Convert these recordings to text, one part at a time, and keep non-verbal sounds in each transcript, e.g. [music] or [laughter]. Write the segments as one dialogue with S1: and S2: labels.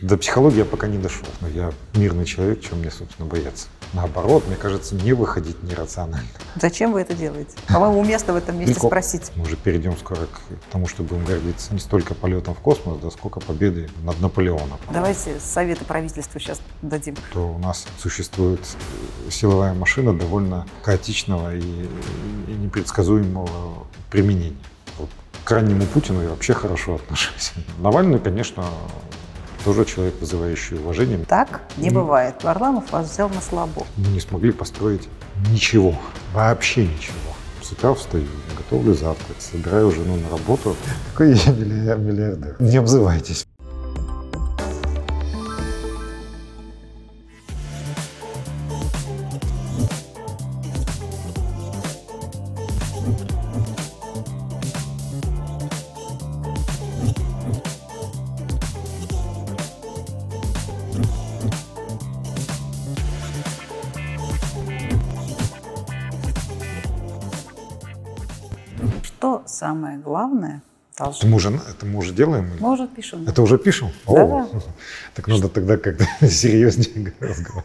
S1: До психологии я пока не дошел, но я мирный человек, чего мне, собственно, бояться. Наоборот, мне кажется, не выходить нерационально.
S2: Зачем вы это делаете? По-моему, а уместно в этом месте Нико... спросить.
S1: Мы уже перейдем скоро к тому, что будем гордиться не столько полетом в космос, да сколько победой над Наполеоном.
S2: Давайте советы правительству сейчас дадим.
S1: То у нас существует силовая машина довольно хаотичного и, и непредсказуемого применения. Вот к раннему Путину я вообще хорошо отношусь. Навальный, конечно, тоже человек, вызывающий уважение. Так не и...
S2: бывает. Варламов вас взял на слабо.
S1: Мы не смогли построить ничего, вообще ничего. С утра встаю, готовлю завтрак, собираю жену на работу. Какой я миллиардер, не обзывайтесь. главное должно. Это мы уже, это мы уже делаем? Мы уже пишем. Это уже пишем? Да, О, да. [laughs] Так надо тогда как-то [laughs] серьезнее [laughs] разговаривать.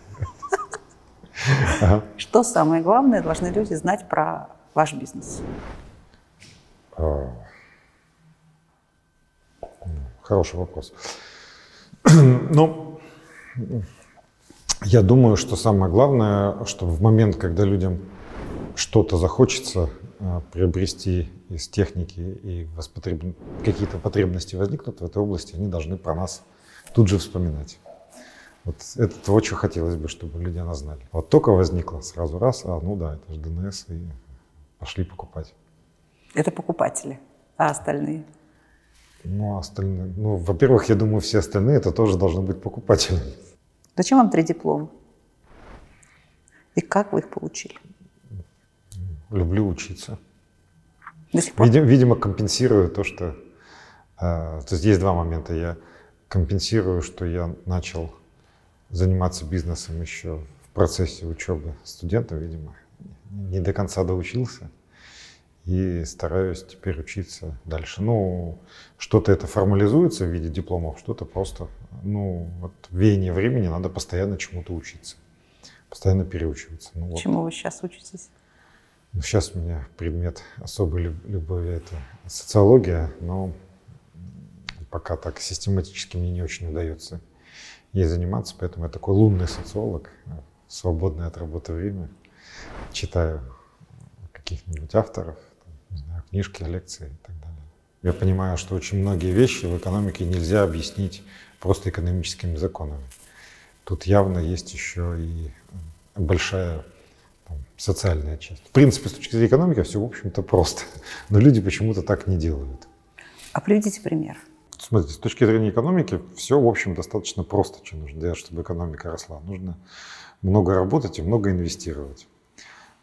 S2: Что самое главное должны люди знать про ваш бизнес?
S1: А. Хороший вопрос. [clears throat] Ну, я думаю, что самое главное, чтобы в момент, когда людям что-то захочется, Э, приобрести из техники и воспотреб... какие-то потребности возникнут в этой области, они должны про нас тут же вспоминать. Вот это то, что хотелось бы, чтобы люди нас знали. Вот только возникло сразу раз, а ну да, это же ДНС, и пошли покупать.
S2: Это покупатели, а остальные?
S1: Ну, а остальные, ну, во-первых, я думаю, все остальные это тоже должны быть покупатели.
S2: Зачем вам три диплома? И как вы их получили?
S1: люблю учиться. До сих пор? Видимо, видимо компенсирую то, что... Э, то есть есть два момента. Я компенсирую, что я начал заниматься бизнесом еще в процессе учебы студента, видимо, не до конца доучился. И стараюсь теперь учиться дальше. Ну, что-то это формализуется в виде дипломов, что-то просто, ну, вот веяние времени надо постоянно чему-то учиться, постоянно переучиваться. Ну, вот.
S2: Чему вы сейчас учитесь?
S1: Ну, сейчас у меня предмет особой любви – это социология, но пока так систематически мне не очень удается ей заниматься, поэтому я такой лунный социолог, свободное от работы время, читаю каких-нибудь авторов, не знаю, книжки, лекции и так далее. Я понимаю, что очень многие вещи в экономике нельзя объяснить просто экономическими законами. Тут явно есть еще и большая социальная часть. В принципе, с точки зрения экономики все, в общем-то, просто. Но люди почему-то так не делают.
S2: А приведите пример.
S1: Смотрите, с точки зрения экономики все, в общем, достаточно просто, что нужно делать, чтобы экономика росла. Нужно много работать и много инвестировать.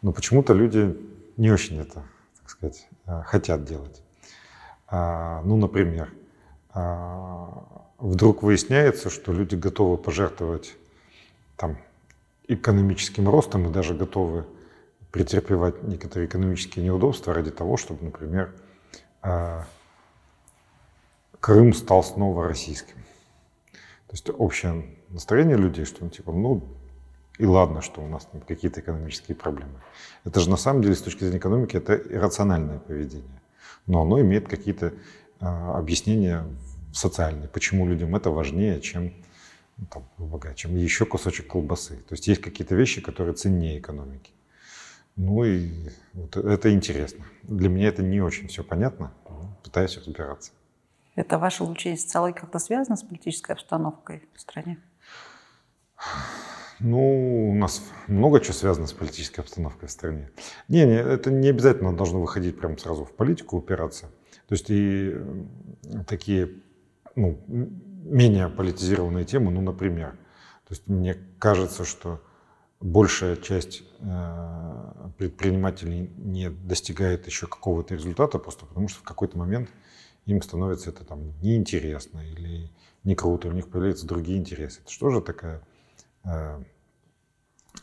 S1: Но почему-то люди не очень это, так сказать, э, хотят делать. А, ну, например, а, вдруг выясняется, что люди готовы пожертвовать там, экономическим ростом и даже готовы претерпевать некоторые экономические неудобства ради того, чтобы, например, а, Крым стал снова российским. То есть общее настроение людей, что ну, типа, ну и ладно, что у нас там какие-то экономические проблемы. Это же на самом деле с точки зрения экономики это иррациональное поведение. Но оно имеет какие-то а, объяснения социальные, почему людям это важнее, чем, ну, там, грубо чем еще кусочек колбасы. То есть есть какие-то вещи, которые ценнее экономики. Ну и вот это интересно. Для меня это не очень все понятно, пытаюсь разбираться.
S2: Это ваше лучение социологии как-то связано с политической обстановкой в стране?
S1: Ну, у нас много чего связано с политической обстановкой в стране. Не, не, это не обязательно должно выходить прямо сразу в политику упираться. То есть и такие ну, менее политизированные темы, ну, например, то есть мне кажется, что большая часть э, предпринимателей не достигает еще какого-то результата, просто потому что в какой-то момент им становится это там неинтересно или не круто, у них появляются другие интересы. Это что же такая э,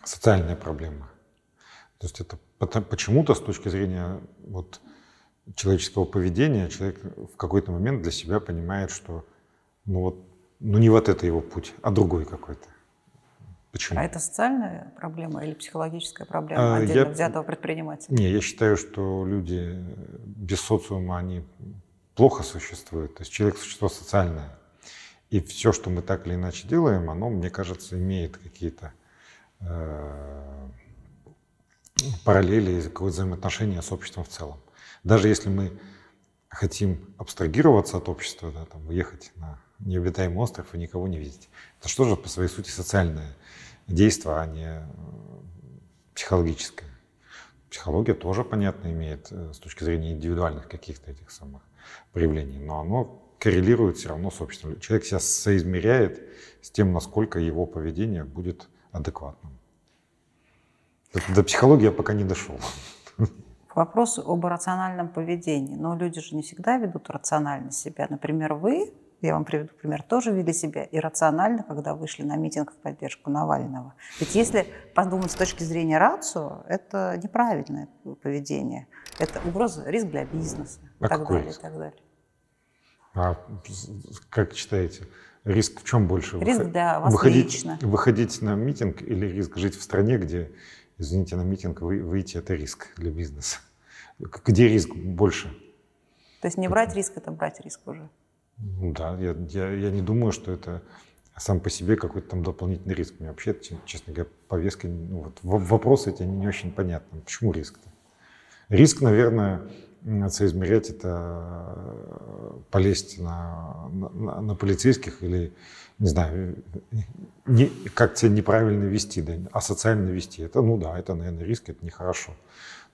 S1: социальная проблема? То есть это почему-то с точки зрения вот человеческого поведения человек в какой-то момент для себя понимает, что ну вот ну не вот это его путь, а другой какой-то.
S2: Почему? А это социальная проблема или психологическая проблема а, отдельно я... взятого предпринимателя? Не,
S1: я считаю, что люди без социума, они плохо существуют. То есть человек – существо социальное. И все, что мы так или иначе делаем, оно, мне кажется, имеет какие-то э, параллели, какое-то взаимоотношение с обществом в целом. Даже если мы хотим абстрагироваться от общества, да, там, уехать на необитаемый остров и никого не видеть, это что же по своей сути социальное действие, а э, не психологическое. Психология тоже, понятно, имеет э, с точки зрения индивидуальных каких-то этих самых проявлений, но оно коррелирует все равно с обществом. Человек себя соизмеряет с тем, насколько его поведение будет адекватным. До психологии я пока не дошел.
S2: Вопрос об рациональном поведении. Но люди же не всегда ведут рационально себя. Например, вы я вам приведу пример, тоже вели себя иррационально, когда вышли на митинг в поддержку Навального. Ведь если подумать с точки зрения рацио, это неправильное поведение. Это угроза, риск для бизнеса а и, так далее, риск? так далее.
S1: А как считаете, риск в чем больше? Риск для вас выходить, лично. Выходить на митинг или риск жить в стране, где, извините, на митинг выйти – это риск для бизнеса? Где риск больше?
S2: То есть не брать риск – это брать риск уже.
S1: Ну да, я, я, я не думаю, что это сам по себе какой-то там дополнительный риск. Мне вообще, честно говоря, повестка, ну, вот, вопросы эти не очень понятны. Почему риск-то? Риск, наверное, соизмерять это э, полезть на, на, на полицейских или, не знаю, не, как себя неправильно вести, да, а социально вести. Это, ну да, это, наверное, риск, это нехорошо.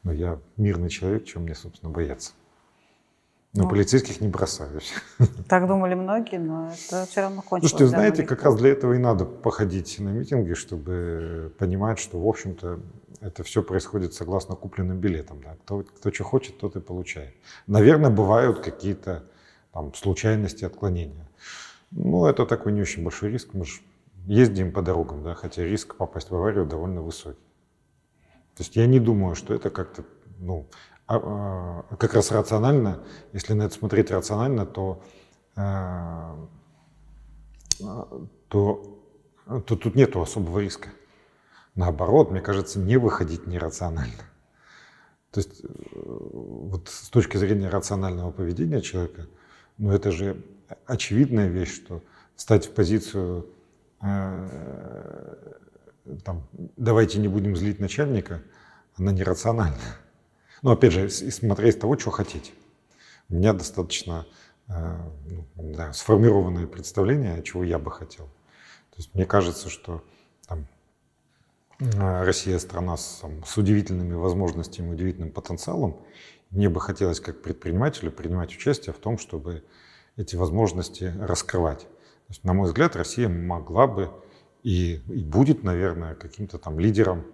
S1: Но я мирный человек, чем мне, собственно, бояться. Ну, ну, полицейских не бросаешь.
S2: [laughs] Так думали многие, но это все равно кончилось. Слушайте, знаете, как
S1: раз для этого и надо походить на митинги, чтобы понимать, что, в общем-то, это все происходит согласно купленным билетам. Да? Кто, кто что хочет, тот и получает. Наверное, бывают какие-то там случайности, отклонения. Ну, это такой не очень большой риск. Мы же ездим по дорогам, да, хотя риск попасть в аварию довольно высокий. То есть я не думаю, что это как-то ну, а, а, как раз рационально, если на это смотреть рационально, то, э, то, то тут нет особого риска. Наоборот, мне кажется, не выходить нерационально. То есть э, вот с точки зрения рационального поведения человека, ну это же очевидная вещь, что стать в позицию э, там, давайте не будем злить начальника, она нерациональна. Но опять же, смотря из того, чего хотите. У меня достаточно э, ну, не знаю, сформированное представление, чего я бы хотел. То есть мне кажется, что там, э, Россия страна с, там, с удивительными возможностями, удивительным потенциалом. Мне бы хотелось как предпринимателю принимать участие в том, чтобы эти возможности раскрывать. То есть, на мой взгляд, Россия могла бы и, и будет, наверное, каким-то там лидером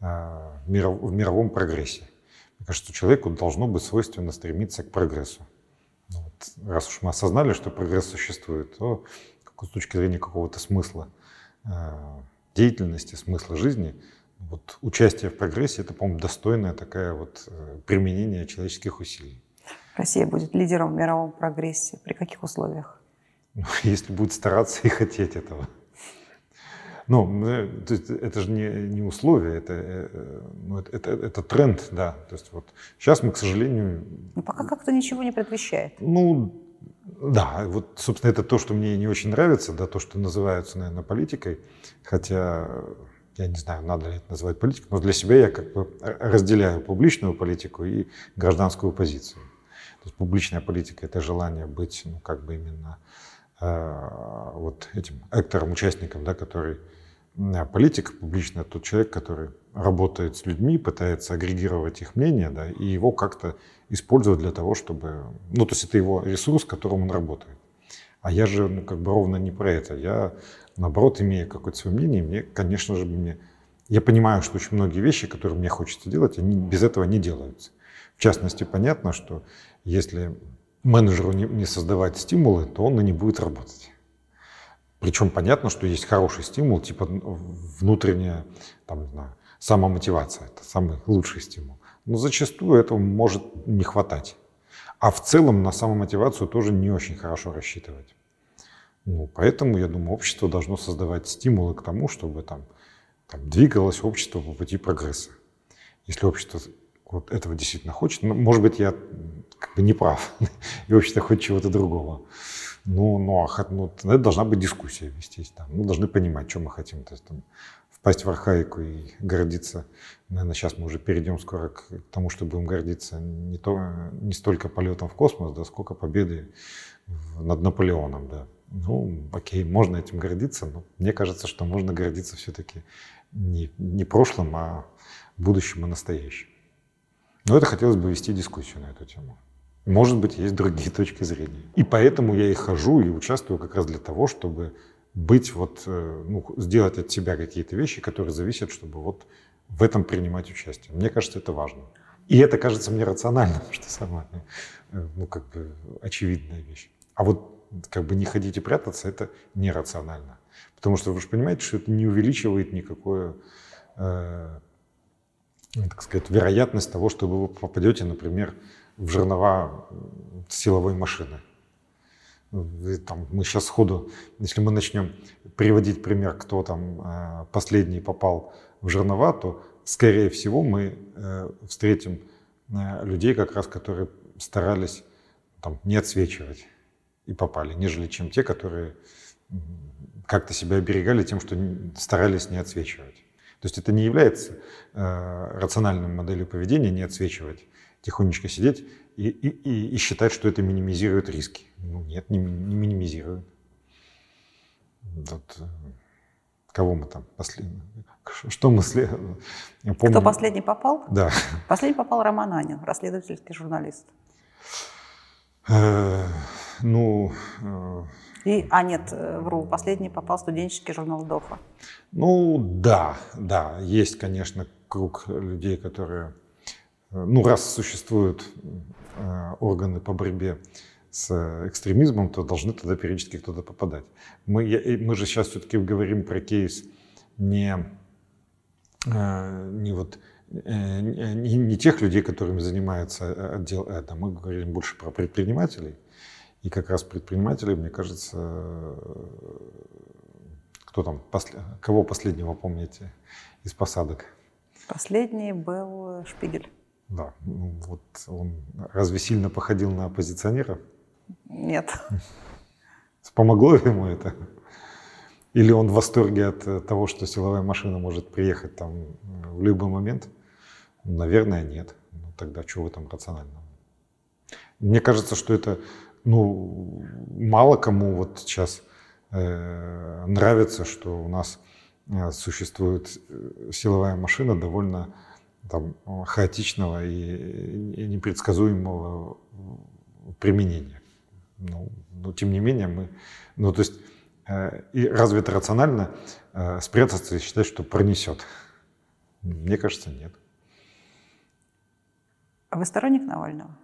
S1: э, миров, в мировом прогрессе. Мне кажется, человеку должно быть свойственно стремиться к прогрессу. Ну вот, раз уж мы осознали, что прогресс существует, то с точки зрения какого-то смысла э, деятельности, смысла жизни, вот участие в прогрессе – это, по-моему, достойное такое вот э, применение человеческих усилий.
S2: Россия будет лидером в мировом прогрессе. При каких условиях?
S1: Ну, [laughs] если будет стараться и хотеть этого. Ну, э, это же не, не условие, это, э, э, ну, это, это, это тренд, да. То есть вот сейчас мы, к сожалению...
S2: Ну, пока как-то ничего не предвещает.
S1: Ну, да, вот, собственно, это то, что мне не очень нравится, да, то, что называются, наверное, политикой, хотя я не знаю, надо ли это называть политикой, но для себя я как бы разделяю публичную политику и гражданскую позицию. То есть публичная политика – это желание быть, ну, как бы именно э, вот этим актором, участником, да, который Э, политик публично тот человек, который работает с людьми, пытается агрегировать их мнение, да, и его как-то использовать для того, чтобы... Ну, то есть это его ресурс, которым он работает. А я же ну, как бы ровно не про это. Я, наоборот, имея какое-то свое мнение, мне, конечно же, мне... Я понимаю, что очень многие вещи, которые мне хочется делать, они без этого не делаются. В частности, понятно, что если менеджеру не, не создавать стимулы, то он и не будет работать. Причем понятно, что есть хороший стимул, типа внутренняя там, не знаю, самомотивация, это самый лучший стимул. Но зачастую этого может не хватать. А в целом на самомотивацию тоже не очень хорошо рассчитывать. Ну, поэтому, я думаю, общество должно создавать стимулы к тому, чтобы там, там двигалось общество по пути прогресса. Если общество вот этого действительно хочет, ну, может быть, я как бы не прав, [laughs] и общество хочет чего-то другого. Ну, ну, а, ну, это должна быть дискуссия вестись. Там. Мы должны понимать, что мы хотим. То есть, там, впасть в архаику и гордиться. Наверное, сейчас мы уже перейдем скоро к тому, что будем гордиться не, то, не столько полетом в космос, да, сколько победой над Наполеоном. Да. Ну, окей, можно этим гордиться, но мне кажется, что можно гордиться все-таки не, не прошлым, а будущим и настоящим. Но это хотелось бы вести дискуссию на эту тему. Может быть, есть другие [laughs] точки зрения. И поэтому я и хожу, и участвую как раз для того, чтобы быть вот, э, ну, сделать от себя какие-то вещи, которые зависят, чтобы вот в этом принимать участие. Мне кажется, это важно. И это кажется мне рациональным, [laughs] что самое, э, ну, как бы очевидная вещь. А вот как бы не ходить и прятаться, это нерационально. Потому что вы же понимаете, что это не увеличивает никакое, э, ну, так сказать, вероятность того, что вы попадете, например, в жернова силовой машины. И там мы сейчас сходу, если мы начнем приводить пример, кто там э, последний попал в жернова, то, скорее всего, мы э, встретим э, людей, как раз, которые старались там, не отсвечивать и попали, нежели чем те, которые как-то себя оберегали тем, что старались не отсвечивать. То есть это не является рациональным моделью поведения не отсвечивать тихонечко сидеть и, и, и, и считать, что это минимизирует риски. Ну нет, не, не минимизирует. Вот, э, кого мы там последний, что мы след... помним? Кто последний попал?
S2: Да. Последний попал Роман Анин, расследовательский журналист.
S1: Э, ну... Э,
S2: и, а нет, вру, последний попал студенческий журнал ДОФа.
S1: Ну да, да, есть, конечно, круг людей, которые Э, ну, раз существуют э, органы по борьбе с экстремизмом, то должны тогда периодически кто-то попадать. Мы, я, мы же сейчас все-таки говорим про кейс не, э, не, вот, не, не тех людей, которыми занимается отдел это. Мы говорим больше про предпринимателей. И как раз предприниматели, мне кажется, кто там, после, кого последнего помните из посадок?
S2: Последний был Шпигель.
S1: Да, ну вот он разве сильно походил на оппозиционера? Нет. Помогло ему это? Или он в восторге от э, того, что силовая машина может приехать там э, в любой момент? Наверное, нет. Ну, тогда чего в этом рационального? Мне кажется, что это, ну, мало кому вот сейчас э, нравится, что у нас э, существует силовая машина довольно там, хаотичного и непредсказуемого применения. Ну, но тем не менее мы... Ну, то есть, э, и разве это рационально э, спрятаться и считать, что пронесет? Мне кажется, нет.
S2: А вы сторонник Навального?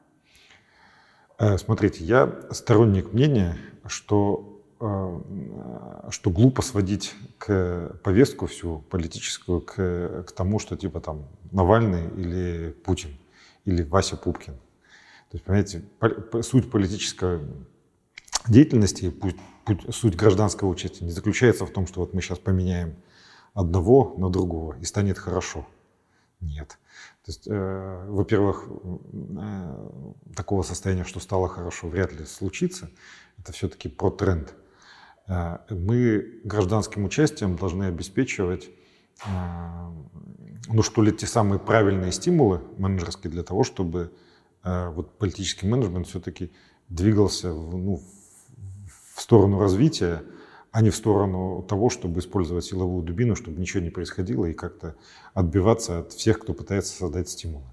S1: Э, смотрите, я сторонник мнения, что э, что глупо сводить к э, повестку всю политическую к, к тому, что типа там Навальный или Путин, или Вася Пупкин. То есть, понимаете, суть политической деятельности, суть гражданского участия не заключается в том, что вот мы сейчас поменяем одного на другого и станет хорошо. Нет. То есть, э, во-первых, э, такого состояния, что стало хорошо, вряд ли случится. Это все-таки про тренд. Э, мы гражданским участием должны обеспечивать а, ну что ли, те самые правильные стимулы менеджерские для того, чтобы э, вот политический менеджмент все-таки двигался в, ну, в сторону развития, а не в сторону того, чтобы использовать силовую дубину, чтобы ничего не происходило и как-то отбиваться от всех, кто пытается создать стимулы.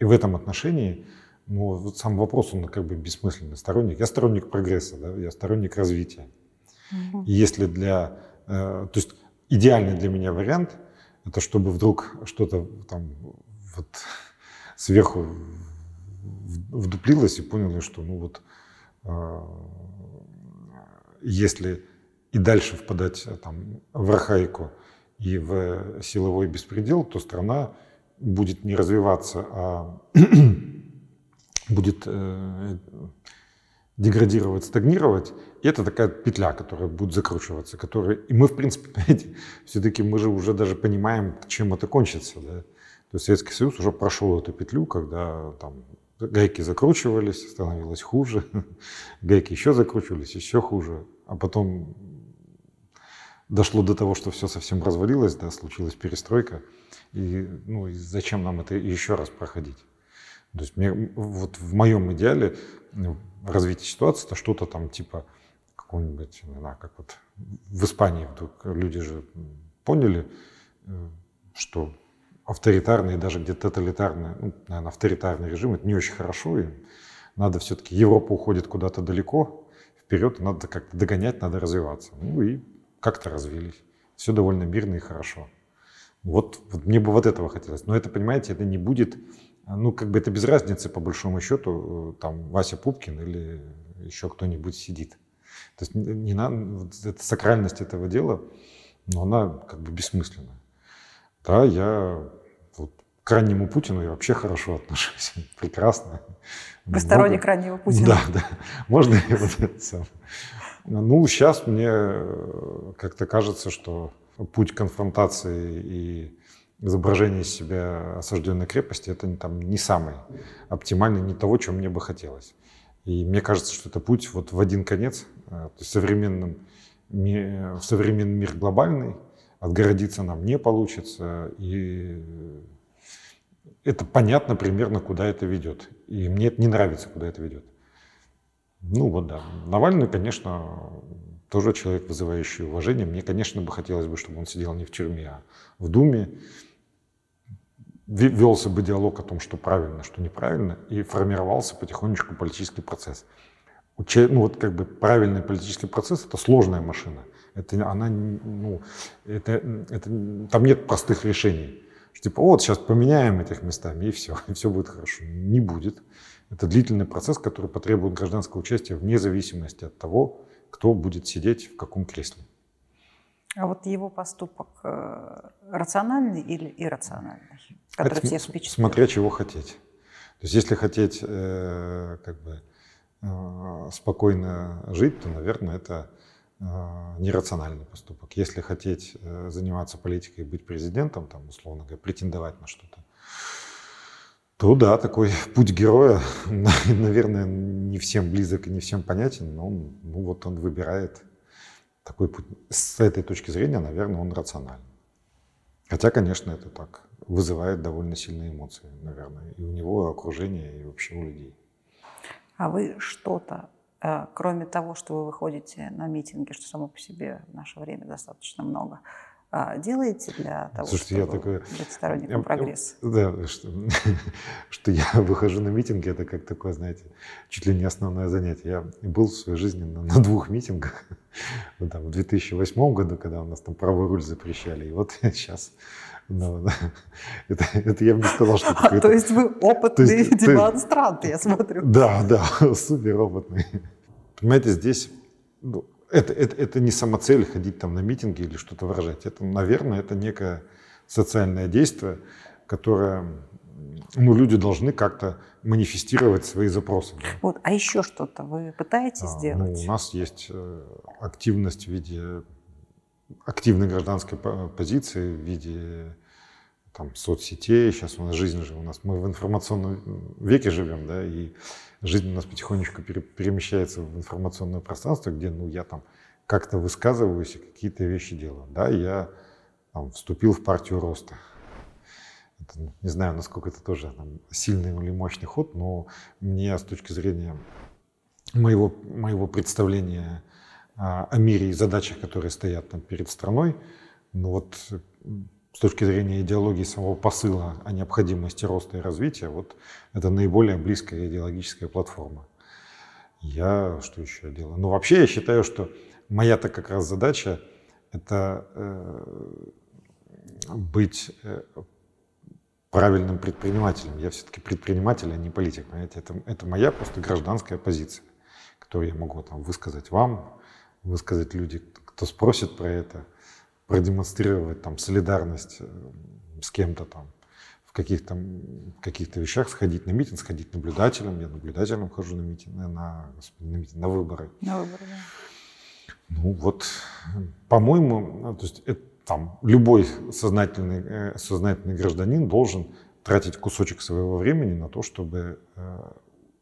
S1: И в этом отношении ну, вот сам вопрос, он как бы бессмысленный. Сторонник, я сторонник прогресса, да, я сторонник развития. Угу. И если для... Э, то есть идеальный для меня вариант – это чтобы вдруг что-то там вот сверху вдуплилось и поняли, ну, что ну вот а, если и дальше впадать а, там, в архаику и в силовой беспредел, то страна будет не развиваться, а [clears throat] будет э, деградировать, стагнировать. И это такая петля, которая будет закручиваться, которая... И мы, в принципе, понимаете, [laughs] все-таки мы же уже даже понимаем, чем это кончится, да? То есть Советский Союз уже прошел эту петлю, когда там гайки закручивались, становилось хуже, [laughs] гайки еще закручивались, еще хуже, а потом дошло до того, что все совсем развалилось, да, случилась перестройка, и, ну, и зачем нам это еще раз проходить? То есть мне, вот в моем идеале ну, развитие ситуации это что-то там типа какую-нибудь, не знаю, как вот в Испании вдруг люди же поняли, э, что авторитарные, даже где то тоталитарные, ну, наверное, авторитарный режим, это не очень хорошо, и надо все-таки, Европа уходит куда-то далеко, вперед, надо как-то догонять, надо развиваться. Ну и как-то развились. Все довольно мирно и хорошо. Вот, вот мне бы вот этого хотелось. Но это, понимаете, это не будет, э, ну, как бы это без разницы, по большому счету, э, там, Вася Пупкин или еще кто-нибудь сидит. То есть не надо, вот эта сакральность этого дела, но она как бы бессмысленна. Да, я вот, к раннему Путину я вообще хорошо отношусь, [laughs] прекрасно. Посторонник Много... раннего Путина. Да, да. Можно и вот это самое. Ну, сейчас мне э, как-то кажется, что путь конфронтации и изображение себя осажденной крепости, это там не самый оптимальный, не того, чего мне бы хотелось. И мне кажется, что это путь вот в один конец, Э, современным, в современный мир глобальный, отгородиться нам не получится. И это понятно примерно, куда это ведет. И мне это не нравится, куда это ведет. Ну вот да. Навальный, конечно, тоже человек, вызывающий уважение. Мне, конечно, бы хотелось бы, чтобы он сидел не в тюрьме, а в Думе. Велся бы диалог о том, что правильно, что неправильно, и формировался потихонечку политический процесс ну, вот как бы правильный политический процесс – это сложная машина. Это, она, ну, это, это, там нет простых решений. Что, типа, вот сейчас поменяем этих местами, и все, и все будет хорошо. Не будет. Это длительный процесс, который потребует гражданского участия вне зависимости от того, кто будет сидеть в каком кресле.
S2: А вот его поступок э, рациональный или иррациональный, который это всех впечатлил?
S1: Смотря чего хотеть. То есть если хотеть э, как бы Э, спокойно жить, то, наверное, это э, нерациональный поступок. Если хотеть э, заниматься политикой и быть президентом, там, условно говоря, претендовать на что-то, то да, такой [laughs] путь героя, [laughs] наверное, не всем близок и не всем понятен, но он, ну, вот он выбирает такой путь. С этой точки зрения, наверное, он рациональный. Хотя, конечно, это так вызывает довольно сильные эмоции, наверное, и у него, и окружения, и вообще у людей
S2: а вы что-то, э, кроме того, что вы выходите на митинги, что само по себе в наше время достаточно много, а, делаете для того, Слушайте, чтобы я такое... быть сторонником прогресса?
S1: Да, что, [laughs] что я [laughs] выхожу на митинги, это как такое, знаете, чуть ли не основное занятие. Я был в своей жизни на, на двух митингах. [laughs] Ну, там, в 2008 году, когда у нас там правый руль запрещали, и вот сейчас ну, да. [laughs] это, это я бы не сказал, что а, это а, То есть вы [laughs] опытный то есть, демонстрант,
S2: я смотрю. Да,
S1: да, [laughs] супер опытный. Понимаете, здесь ну, это, это, это не самоцель ходить там на митинги или что-то выражать. Это, наверное, это некое социальное действие, которое ну, люди должны как-то манифестировать свои запросы. Да.
S2: Вот, а еще что-то вы пытаетесь а, ну, сделать? Ну,
S1: у нас есть э, активность в виде активной гражданской позиции в виде там, соцсетей, сейчас у нас жизнь же, у нас мы в информационном веке живем, да, и жизнь у нас потихонечку пере, перемещается в информационное пространство, где, ну, я там как-то высказываюсь и какие-то вещи делаю, да, я там, вступил в партию роста, это, ну, не знаю, насколько это тоже там, сильный или мощный ход, но мне с точки зрения моего, моего представления о мире и задачах, которые стоят там перед страной, ну вот с точки зрения идеологии самого посыла о необходимости роста и развития, вот это наиболее близкая идеологическая платформа. Я что еще делаю? Ну, вообще я считаю, что моя-то как раз задача — это э, быть э, правильным предпринимателем. Я все-таки предприниматель, а не политик, понимаете? Это, это моя просто гражданская позиция, которую я могу там высказать вам, высказать людям кто спросит про это — продемонстрировать там солидарность э, с кем-то там в каких-то каких вещах, сходить на митинг, сходить наблюдателем. Я наблюдателем хожу на митинг, на, господи, на, митинг, на выборы. На выборы, да. Ну вот, по-моему, э, то есть это, там любой сознательный, э, сознательный гражданин должен тратить кусочек своего времени на то, чтобы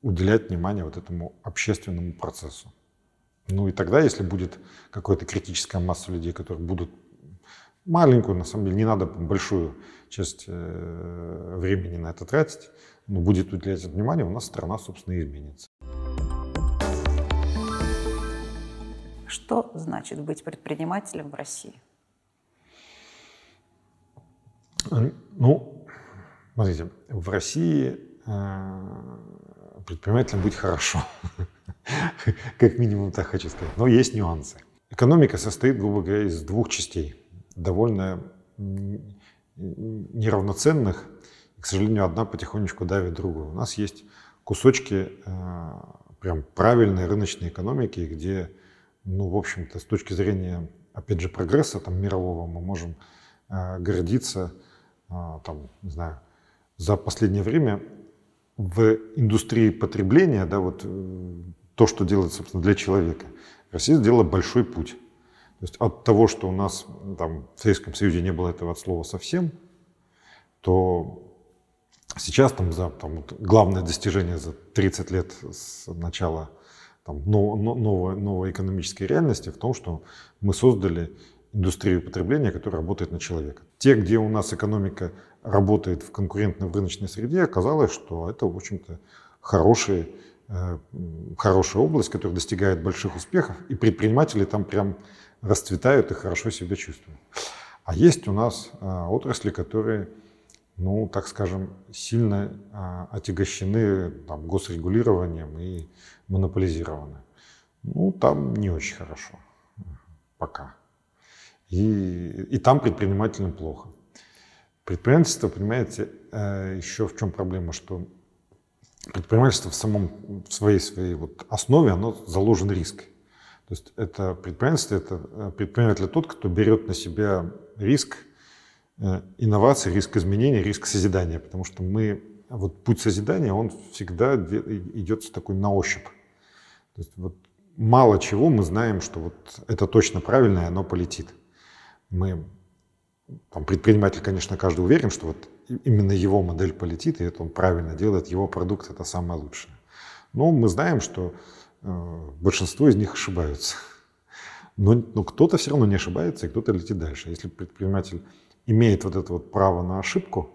S1: уделять внимание вот этому общественному процессу. Ну и тогда, если будет какая-то критическая масса людей, которые будут маленькую, на самом деле, не надо большую часть э, времени на это тратить, но будет уделять внимание, у нас страна, собственно, изменится.
S2: Что значит быть предпринимателем в России?
S1: Э, ну, смотрите, в России э, предпринимателям быть хорошо. [laughs] как минимум так хочу сказать. Но есть нюансы. Экономика состоит, грубо говоря, из двух частей довольно неравноценных. К сожалению, одна потихонечку давит другую. У нас есть кусочки э, прям правильной рыночной экономики, где, ну, в общем-то, с точки зрения, опять же, прогресса там, мирового, мы можем э, гордиться, э, там, не знаю, за последнее время в индустрии потребления, да, вот то, что делает, собственно, для человека, Россия сделала большой путь. То есть от того, что у нас там, в Советском Союзе не было этого от слова совсем, то сейчас там, за, там вот, главное достижение за 30 лет с начала там, но, но, новой, новой экономической реальности в том, что мы создали индустрию потребления, которая работает на человека. Те, где у нас экономика работает в конкурентной в рыночной среде, оказалось, что это, в общем-то, хорошие, э, хорошая область, которая достигает больших успехов, и предприниматели там прям расцветают и хорошо себя чувствуют. А есть у нас э, отрасли, которые, ну, так скажем, сильно а, отягощены там, госрегулированием и монополизированы. Ну, там не очень хорошо пока. И, и там предпринимателям плохо. Предпринимательство, понимаете, э, еще в чем проблема, что предпринимательство в самом в своей своей вот основе оно заложен риск. То есть это предпринимательство, это э, предприниматель тот, кто берет на себя риск э, инноваций, риск изменений, риск созидания, потому что мы вот путь созидания, он всегда идет с такой на ощупь. То есть вот мало чего мы знаем, что вот это точно правильно, и оно полетит. Мы, там, предприниматель, конечно, каждый уверен, что вот именно его модель полетит, и это он правильно делает, его продукт – это самое лучшее. Но мы знаем, что Э, большинство из них ошибаются. Но, но кто-то все равно не ошибается, и кто-то летит дальше. А если предприниматель имеет вот это вот право на ошибку,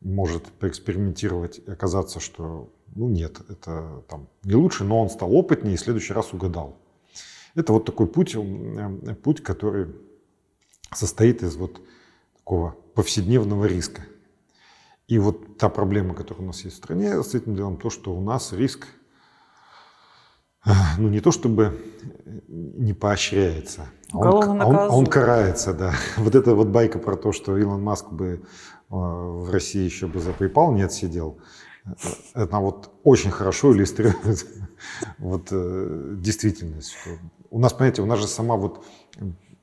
S1: может поэкспериментировать и оказаться, что ну нет, это там не лучше, но он стал опытнее и в следующий раз угадал. Это вот такой путь, э, путь, который состоит из вот такого повседневного риска. И вот та проблема, которая у нас есть в стране с этим делом, то, что у нас риск – ну не то чтобы э, не поощряется, он, он, он карается, да. [laughs] Вот эта вот байка про то, что Илон Маск бы э, в России еще бы за PayPal не отсидел, э, она вот очень хорошо иллюстрирует [laughs] вот действительность. Что у нас, понимаете, у нас же сама вот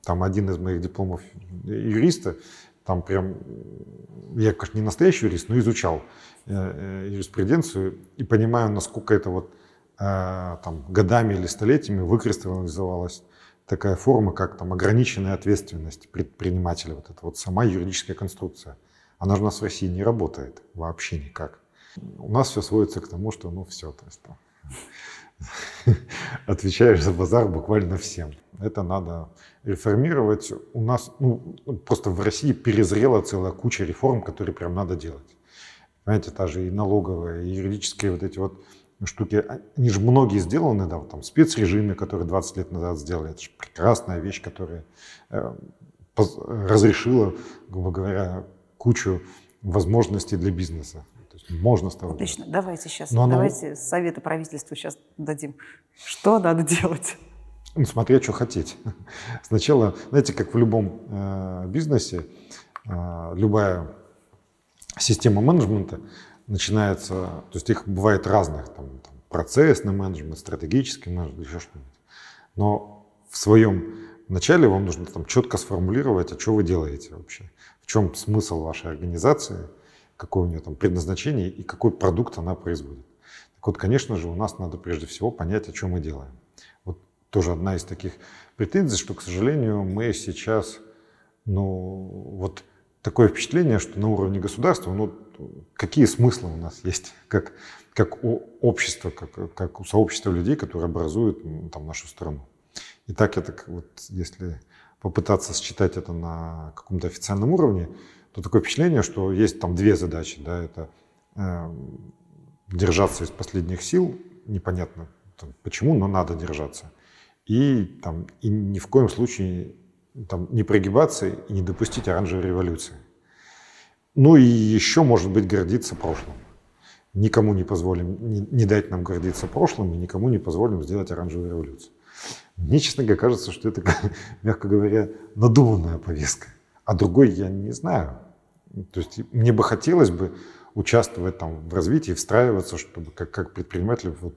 S1: там один из моих дипломов юриста, там прям, я, конечно, не настоящий юрист, но изучал юриспруденцию и понимаю, насколько это вот а, там, годами или столетиями выкристаллизовалась такая форма, как там, ограниченная ответственность предпринимателя, вот эта вот сама юридическая конструкция. Она же у нас в России не работает вообще никак. У нас все сводится к тому, что ну все, то есть там, [laughs] отвечаешь за базар буквально всем. Это надо реформировать. У нас ну, просто в России перезрела целая куча реформ, которые прям надо делать. Понимаете, та же и налоговая, и юридические вот эти вот штуки, а, они же многие сделаны, да, там спецрежимы, которые 20 лет назад сделали, это же прекрасная вещь, которая э, разрешила, грубо говоря, кучу возможностей для бизнеса. То есть можно стало Отлично,
S2: делать. давайте сейчас, Но давайте она... советы правительству сейчас дадим. Что надо делать?
S1: Ну, смотря, что хотеть. Сначала, знаете, как в любом э, бизнесе, э, любая система менеджмента, начинается, то есть их бывает разных, там, там процессный менеджмент, стратегический менеджмент, еще что-нибудь. Но в своем начале вам нужно там четко сформулировать, а что вы делаете вообще, в чем смысл вашей организации, какое у нее там предназначение и какой продукт она производит. Так вот, конечно же, у нас надо прежде всего понять, о чем мы делаем. Вот тоже одна из таких претензий, что, к сожалению, мы сейчас, ну, вот такое впечатление, что на уровне государства, ну, какие смыслы у нас есть как, как у общества, как, как у сообщества людей, которые образуют там, нашу страну. И так я так вот, если попытаться считать это на каком-то официальном уровне, то такое впечатление, что есть там две задачи. Да, это э, держаться из последних сил, непонятно там, почему, но надо держаться. И, там, и ни в коем случае там, не прогибаться и не допустить оранжевой революции. Ну и еще, может быть, гордиться прошлым. Никому не позволим, не, не дать нам гордиться прошлым, и никому не позволим сделать оранжевую революцию. Мне, честно говоря, кажется, что это, [laughs] мягко говоря, надуманная повестка. А другой я не знаю. То есть мне бы хотелось бы участвовать там в развитии, встраиваться, чтобы как, как предприниматель вот,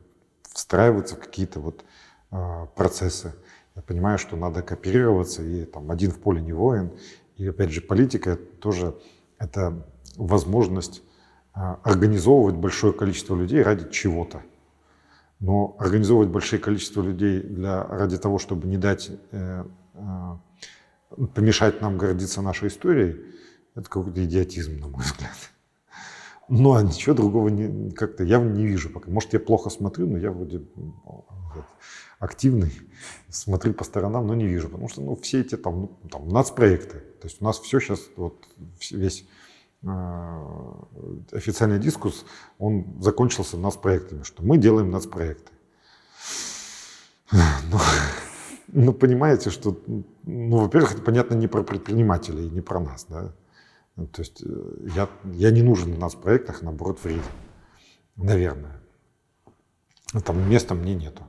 S1: встраиваться в какие-то вот э, процессы. Я понимаю, что надо кооперироваться, и там один в поле не воин. И опять же, политика тоже это возможность а, организовывать большое количество людей ради чего-то. Но организовывать большое количество людей для, ради того, чтобы не дать, э, э, помешать нам гордиться нашей историей, это какой-то идиотизм, на мой взгляд. Ну а ничего другого не, как-то я не вижу пока. Может, я плохо смотрю, но я вроде активный, смотрю по сторонам, но не вижу, потому что ну, все эти там, ну, там нацпроекты, то есть у нас все сейчас, вот весь э, официальный дискурс, он закончился нацпроектами, что мы делаем нацпроекты. Но, ну, [laughs] ну, понимаете, что, ну, во-первых, это, понятно, не про предпринимателей, не про нас, да. То есть э, я, я не нужен на нас проектах, наоборот, вреден, наверное. Там места мне нету.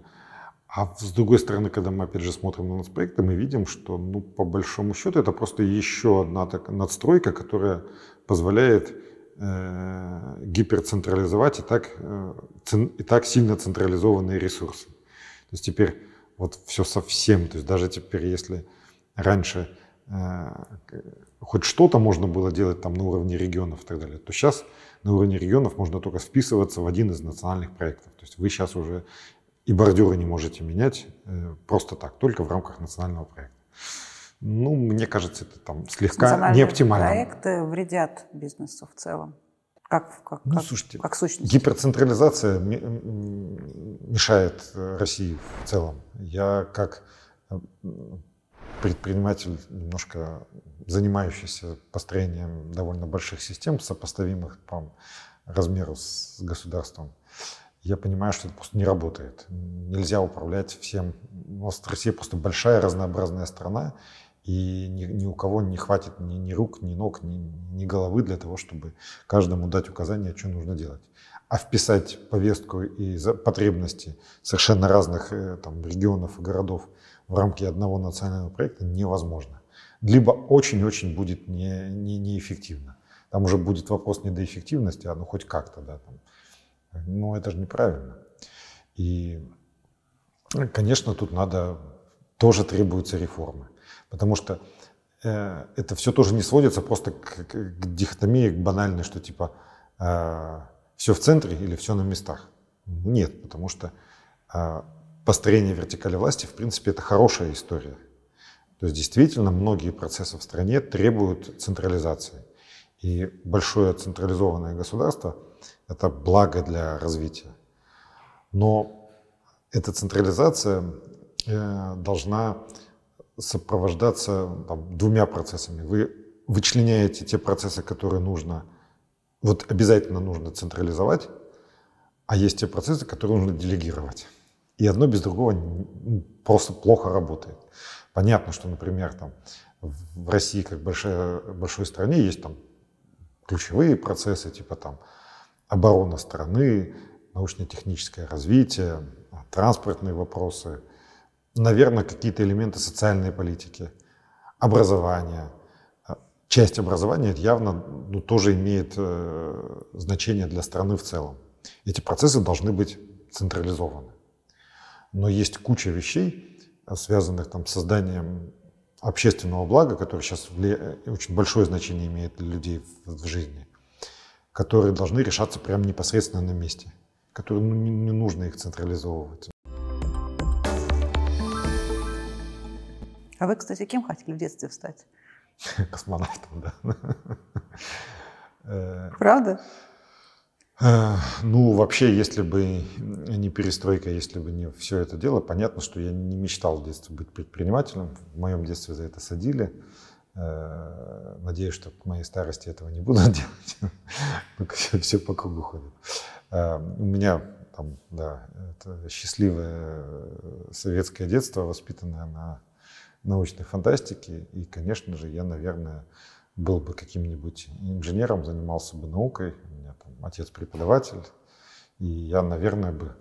S1: А с другой стороны, когда мы опять же смотрим на нацпроекты, мы видим, что ну, по большому счету это просто еще одна так, надстройка, которая позволяет э, гиперцентрализовать и так, э, цен, и так сильно централизованные ресурсы. То есть теперь вот все совсем, то есть даже теперь, если раньше э, хоть что-то можно было делать там на уровне регионов и так далее, то сейчас на уровне регионов можно только вписываться в один из национальных проектов. То есть вы сейчас уже и бордюры не можете менять э, просто так, только в рамках национального проекта. Ну, мне кажется, это там слегка не оптимально.
S2: Проекты вредят бизнесу в целом. Как, как, ну, как, слушайте, как сущность. Гиперцентрализация
S1: мешает э, России в целом. Я как э, предприниматель, немножко занимающийся построением довольно больших систем, сопоставимых по размеру с государством, э, я понимаю, что это просто не работает. Нельзя управлять всем. У нас Россия просто большая разнообразная страна, и ни, ни у кого не хватит ни, ни рук, ни ног, ни, ни головы для того, чтобы каждому дать указание, что нужно делать. А вписать повестку и потребности совершенно разных э, там, регионов и городов в рамки одного национального проекта невозможно. Либо очень-очень будет не, не, неэффективно. Там уже будет вопрос не до эффективности, а ну хоть как-то, да, там, ну, это же неправильно. И, конечно, тут надо, тоже требуются реформы. Потому что э, это все тоже не сводится просто к, к, к дихотомии, к банальной, что типа э, все в центре или все на местах. Нет, потому что э, построение вертикали власти, в принципе, это хорошая история. То есть действительно многие процессы в стране требуют централизации. И большое централизованное государство это благо для развития. Но эта централизация э, должна сопровождаться там, двумя процессами. Вы вычленяете те процессы, которые нужно, вот обязательно нужно централизовать, а есть те процессы, которые нужно делегировать. И одно без другого просто плохо работает. Понятно, что, например, там, в России, как большая, большой стране, есть там ключевые процессы, типа там оборона страны, научно-техническое развитие, транспортные вопросы, наверное, какие-то элементы социальной политики, образование. Э, часть образования явно ну, тоже имеет э, значение для страны в целом. Эти процессы должны быть централизованы. Но есть куча вещей, э, связанных там, с созданием общественного блага, которое сейчас э, очень большое значение имеет для людей в, в жизни которые должны решаться прямо непосредственно на месте, которые ну, не, не нужно их централизовывать.
S2: А вы, кстати, кем хотели в детстве стать?
S1: [laughs] Космонавтом, да. Э, Правда? Э, ну, вообще, если бы не перестройка, если бы не все это дело, понятно, что я не мечтал в детстве быть предпринимателем. В моем детстве за это садили. Э, надеюсь, что к моей старости этого не буду [laughs] делать. Все по кругу ходит. Э, у меня там, да, это счастливое э, советское детство, воспитанное на научной фантастике. И, конечно же, я, наверное, был бы каким-нибудь инженером, занимался бы наукой. У меня там отец преподаватель. И я, наверное, бы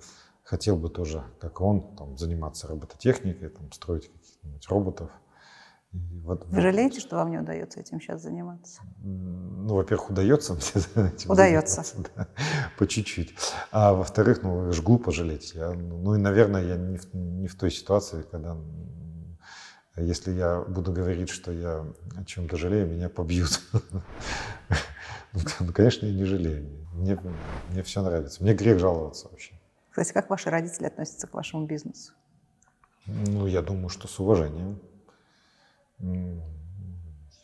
S1: хотел бы тоже, как он, там, заниматься робототехникой, там, строить каких-нибудь роботов вот,
S2: Вы вот, жалеете, что вам не удается этим сейчас заниматься?
S1: Ну, во-первых, удается мне [laughs] этим Удается. Да, по чуть-чуть. А во-вторых, ну, ж глупо жалеть. Я, ну, и, наверное, я не в, не в той ситуации, когда если я буду говорить, что я о чем-то жалею, меня побьют. [laughs] Ну, ну, конечно, я не жалею. Мне, мне все нравится. Мне грех жаловаться вообще.
S2: Кстати, как ваши родители относятся к вашему бизнесу?
S1: Ну, я думаю, что с уважением.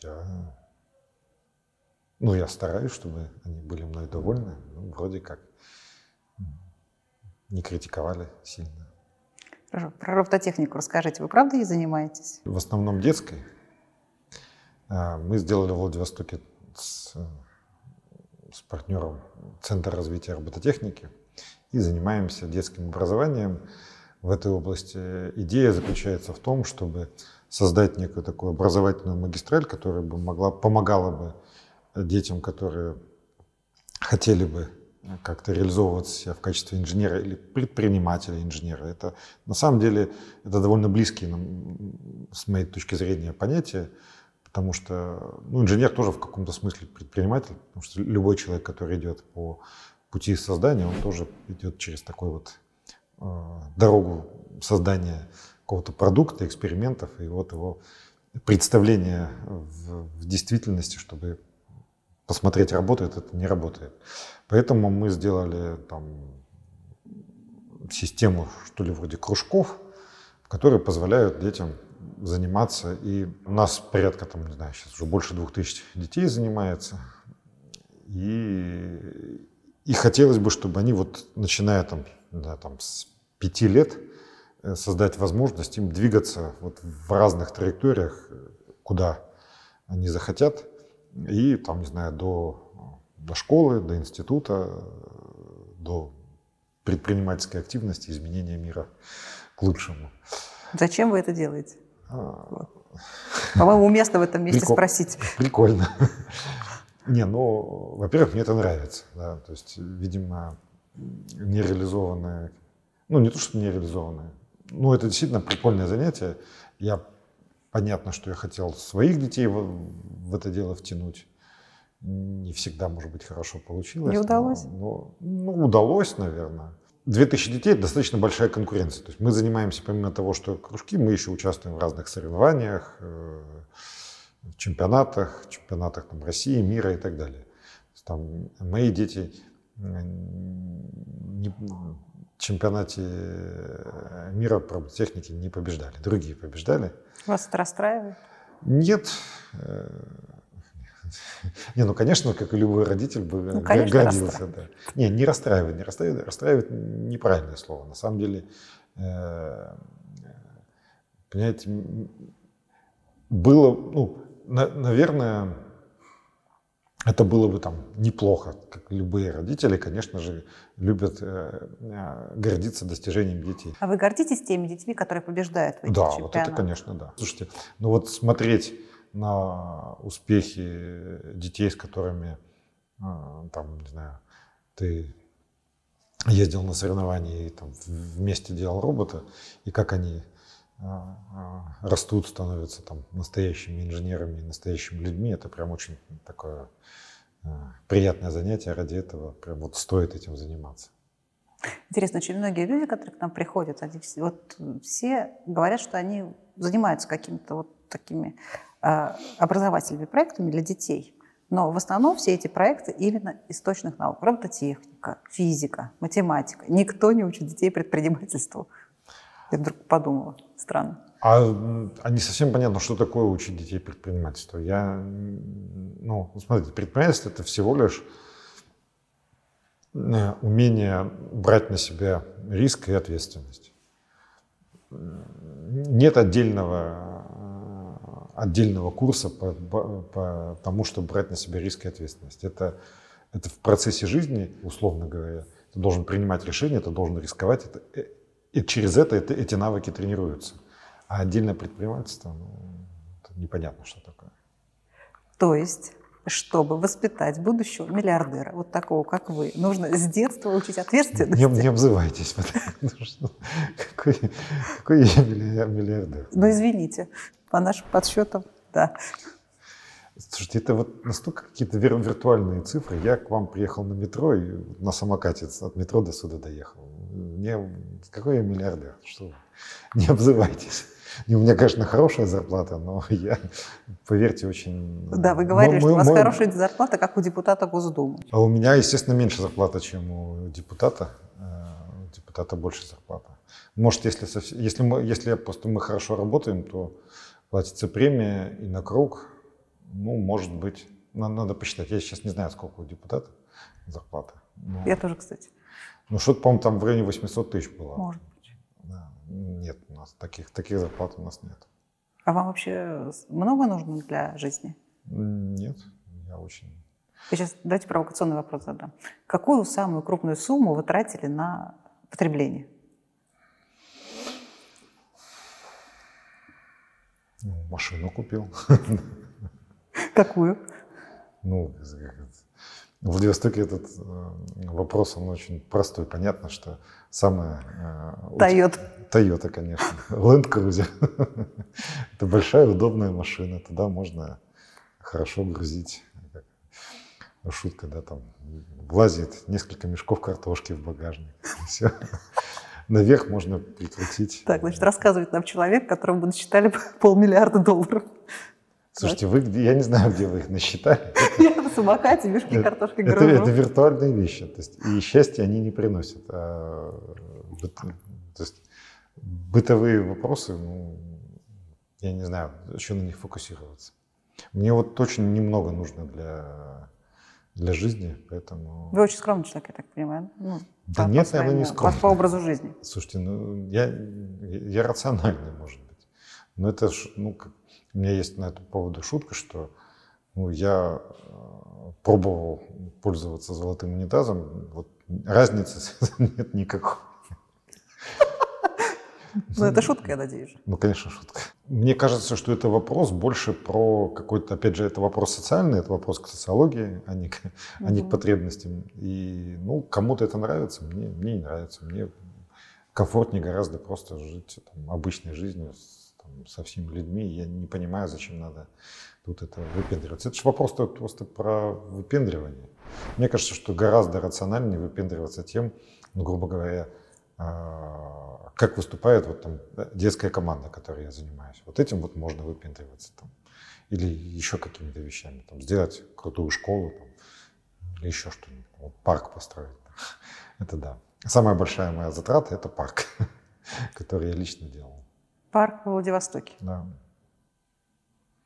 S1: Я... Ну, я стараюсь, чтобы они были мной довольны. Ну, вроде как не критиковали сильно.
S2: Хорошо. Про робототехнику расскажите. Вы правда ей занимаетесь?
S1: В основном детской. А, мы сделали в Владивостоке с, с партнером Центр развития робототехники и занимаемся детским образованием в этой области. Идея заключается в том, чтобы создать некую такую образовательную магистраль, которая бы могла, помогала бы детям, которые хотели бы э, как-то реализовываться себя в качестве инженера или предпринимателя инженера. Это на самом деле это довольно близкие, нам, с моей точки зрения, понятия, потому что ну, инженер тоже в каком-то смысле предприниматель, потому что любой человек, который идет по пути создания, он тоже идет через такой вот э, дорогу создания какого-то продукта, экспериментов и вот его представления в, в действительности, чтобы посмотреть, работает это, не работает. Поэтому мы сделали там систему, что ли, вроде кружков, которые позволяют детям заниматься. И у нас порядка, там, не знаю, сейчас уже больше двух тысяч детей занимается. И, и хотелось бы, чтобы они вот, начиная там, да, там с пяти лет, Э, создать возможность им двигаться вот в разных траекториях, куда они захотят, и там, не знаю, до, до школы, до института, до предпринимательской активности, изменения мира к лучшему.
S2: Зачем вы это делаете? А, По-моему, уместно в этом месте Прикол... спросить.
S1: Прикольно. Не, ну, во-первых, мне это нравится. Да? То есть, видимо, нереализованное, ну, не то, что нереализованное ну, это действительно прикольное занятие. Я понятно, что я хотел своих детей в, в это дело втянуть. Не всегда, может быть, хорошо получилось. Не удалось? Но, но, ну, удалось, наверное. 2000 детей – это достаточно большая конкуренция. То есть мы занимаемся, помимо того, что кружки, мы еще участвуем в разных соревнованиях, в э, чемпионатах, чемпионатах там, России, мира и так далее. Там мои дети не, чемпионате э, мира робототехники не побеждали, другие побеждали.
S2: Вас это расстраивает?
S1: Нет. Э, [laughs] не, ну, конечно, как и любой родитель бы ну, конечно, гордился. Да. Не, не расстраивает, не расстраивает. Расстраивает неправильное слово. На самом деле, э, понимаете, было, ну, наверное, это было бы там неплохо, как любые родители, конечно же, любят э, э, гордиться достижением детей. А
S2: вы гордитесь теми детьми, которые побеждают в этих Да, чемпионат? вот это, конечно,
S1: да. Слушайте, ну вот смотреть на успехи детей, с которыми, э, там, не знаю, ты ездил на соревнования и там вместе делал робота, и как они а, а, растут, становятся там настоящими инженерами, настоящими людьми. Это прям очень такое а, приятное занятие. Ради этого прям вот стоит этим заниматься.
S2: Интересно, очень многие люди, которые к нам приходят, они, вот все говорят, что они занимаются какими-то вот такими э, образовательными проектами для детей. Но в основном все эти проекты именно из точных наук. Робототехника, физика, математика. Никто не учит детей предпринимательству. Я вдруг подумала стран.
S1: А, а не совсем понятно, что такое учить детей предпринимательству. Я, ну, смотрите, предпринимательство это всего лишь э, умение брать на себя риск и ответственность. Нет отдельного, э, отдельного курса по, по, тому, чтобы брать на себя риск и ответственность. Это, это в процессе жизни, условно говоря, ты должен принимать решения, ты должен рисковать. Это, э, и через это, это эти навыки тренируются. А отдельное предпринимательство, ну, непонятно, что такое.
S2: То есть, чтобы воспитать будущего миллиардера, вот такого, как вы, нужно с детства учить ответственность? Не, не
S1: обзывайтесь, [laughs] потому что какой, какой я миллиардер. Ну,
S2: извините, по нашим подсчетам,
S1: да. Слушайте, это вот настолько какие-то виртуальные цифры. Я к вам приехал на метро и на самокате от метро до сюда доехал. Мне... Какой я миллиардер? Что Не обзывайтесь. И у меня, конечно, хорошая зарплата, но [laughs] я, поверьте,
S2: очень... Да, вы говорили, но, что у вас мой... хорошая зарплата, как у депутата Госдумы.
S1: А у меня, естественно, меньше зарплата, чем у депутата. Э, у депутата больше зарплата. Может, если, если, мы, если просто мы хорошо работаем, то платится премия и на круг, ну, может быть, надо, посчитать. Я сейчас не знаю, сколько у депутата зарплаты. Но... Я тоже, кстати. Ну, что-то, по-моему, там в районе 800 тысяч было. Может быть. Да. Нет, у нас таких, таких зарплат у нас нет.
S2: А вам вообще много нужно для жизни?
S1: Нет,
S2: я очень... Я сейчас дайте провокационный вопрос задам. Какую самую крупную сумму вы тратили на потребление?
S1: Ну, машину купил. [laughs] Какую? Ну, в Владивостоке этот э, вопрос, он очень простой. Понятно, что самое... Тойота. Э, Тойота, конечно. Land Cruiser. [laughs] Это большая, удобная машина. Туда можно хорошо грузить. Ну, шутка, да, там влазит несколько мешков картошки в багажник. [laughs] Все. Наверх можно прикрутить.
S2: Так, значит, рассказывает нам человек, которому бы насчитали [laughs] полмиллиарда долларов. Слушайте,
S1: вы, я не знаю, где вы их насчитали.
S2: [laughs] Я в самокате, мешки картошки это, это
S1: виртуальные вещи. То есть, и счастье они не приносят. А, быт, то есть, бытовые вопросы, ну, я не знаю, еще на них фокусироваться. Мне вот очень немного нужно для, для жизни, поэтому...
S2: Вы очень скромный человек, я так понимаю. Ну, да по, нет, я не скромный. По, образу
S1: жизни. Слушайте, ну, я, я рациональный, может быть. Но это ж, ну, как у меня есть на эту поводу шутка, что ну, я э, пробовал пользоваться золотым унитазом, вот разницы [laughs] нет никакой.
S2: Ну, это шутка, я надеюсь.
S1: Ну, конечно, шутка. Мне кажется, что это вопрос больше про какой-то, опять же, это вопрос социальный, это вопрос к социологии, а не к, а не к потребностям. И, ну, кому-то это нравится, мне, мне не нравится. Мне комфортнее гораздо просто жить там, обычной жизнью с там, со всеми людьми. Я не понимаю, зачем надо тут это выпендриваться. Это же вопрос просто про выпендривание. Мне кажется, что гораздо рациональнее выпендриваться тем, ну, грубо говоря, а, как выступает вот там детская команда, которой я занимаюсь. Вот этим вот можно выпендриваться там. Или еще какими-то вещами. Там, сделать крутую школу там, или еще что-нибудь. Вот парк построить. [laughs] Это да. Самая большая моя затрата – это парк, [laughs] который я лично делал
S2: парк в Владивостоке. Да.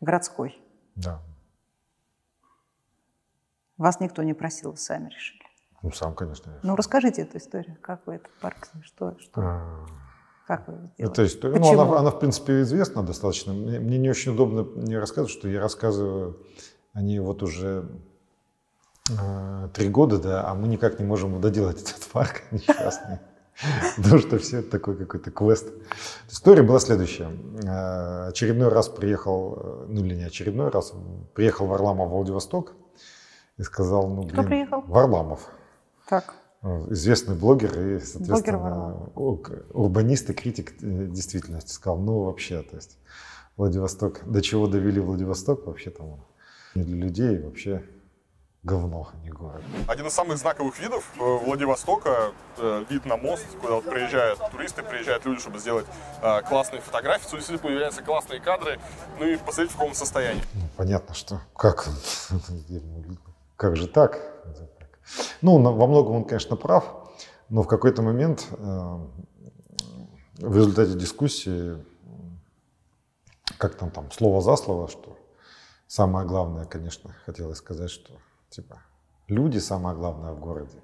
S2: Городской. Да. Вас никто не просил, вы сами решили.
S1: Ну, сам, конечно.
S2: Решил. Ну, расскажите эту историю. Как вы этот парк, что, что? А... Как вы ну, ну, сделали? Эта история, Почему? ну, она, она,
S1: в принципе, известна достаточно. Мне, мне не очень удобно не рассказывать, что я рассказываю о ней вот уже а, три года, да, а мы никак не можем доделать этот парк [laughs] несчастный. [laughs] Потому что все такой какой-то квест. История была следующая. Э, очередной раз приехал, э, ну или не очередной раз, приехал Варламов в Владивосток и сказал, ну блин, Кто приехал? Варламов. Так. Э, известный блогер и, соответственно, блогер урбанист и критик действительности. Сказал, ну вообще, то есть Владивосток, до чего довели Владивосток, вообще там не для людей, вообще говно, а не город. Один из самых знаковых видов э, Владивостока э, – вид на мост, куда вот приезжают туристы, приезжают люди, чтобы сделать э, классные фотографии. Отсюда появляются классные кадры. Ну и посмотрите, в каком состоянии. Ну, понятно, что как [laughs] Как же так? Ну, во многом он, конечно, прав, но в какой-то момент в результате дискуссии, как там, там слово за слово, что самое главное, конечно, хотелось сказать, что Типа, люди самое главное в городе.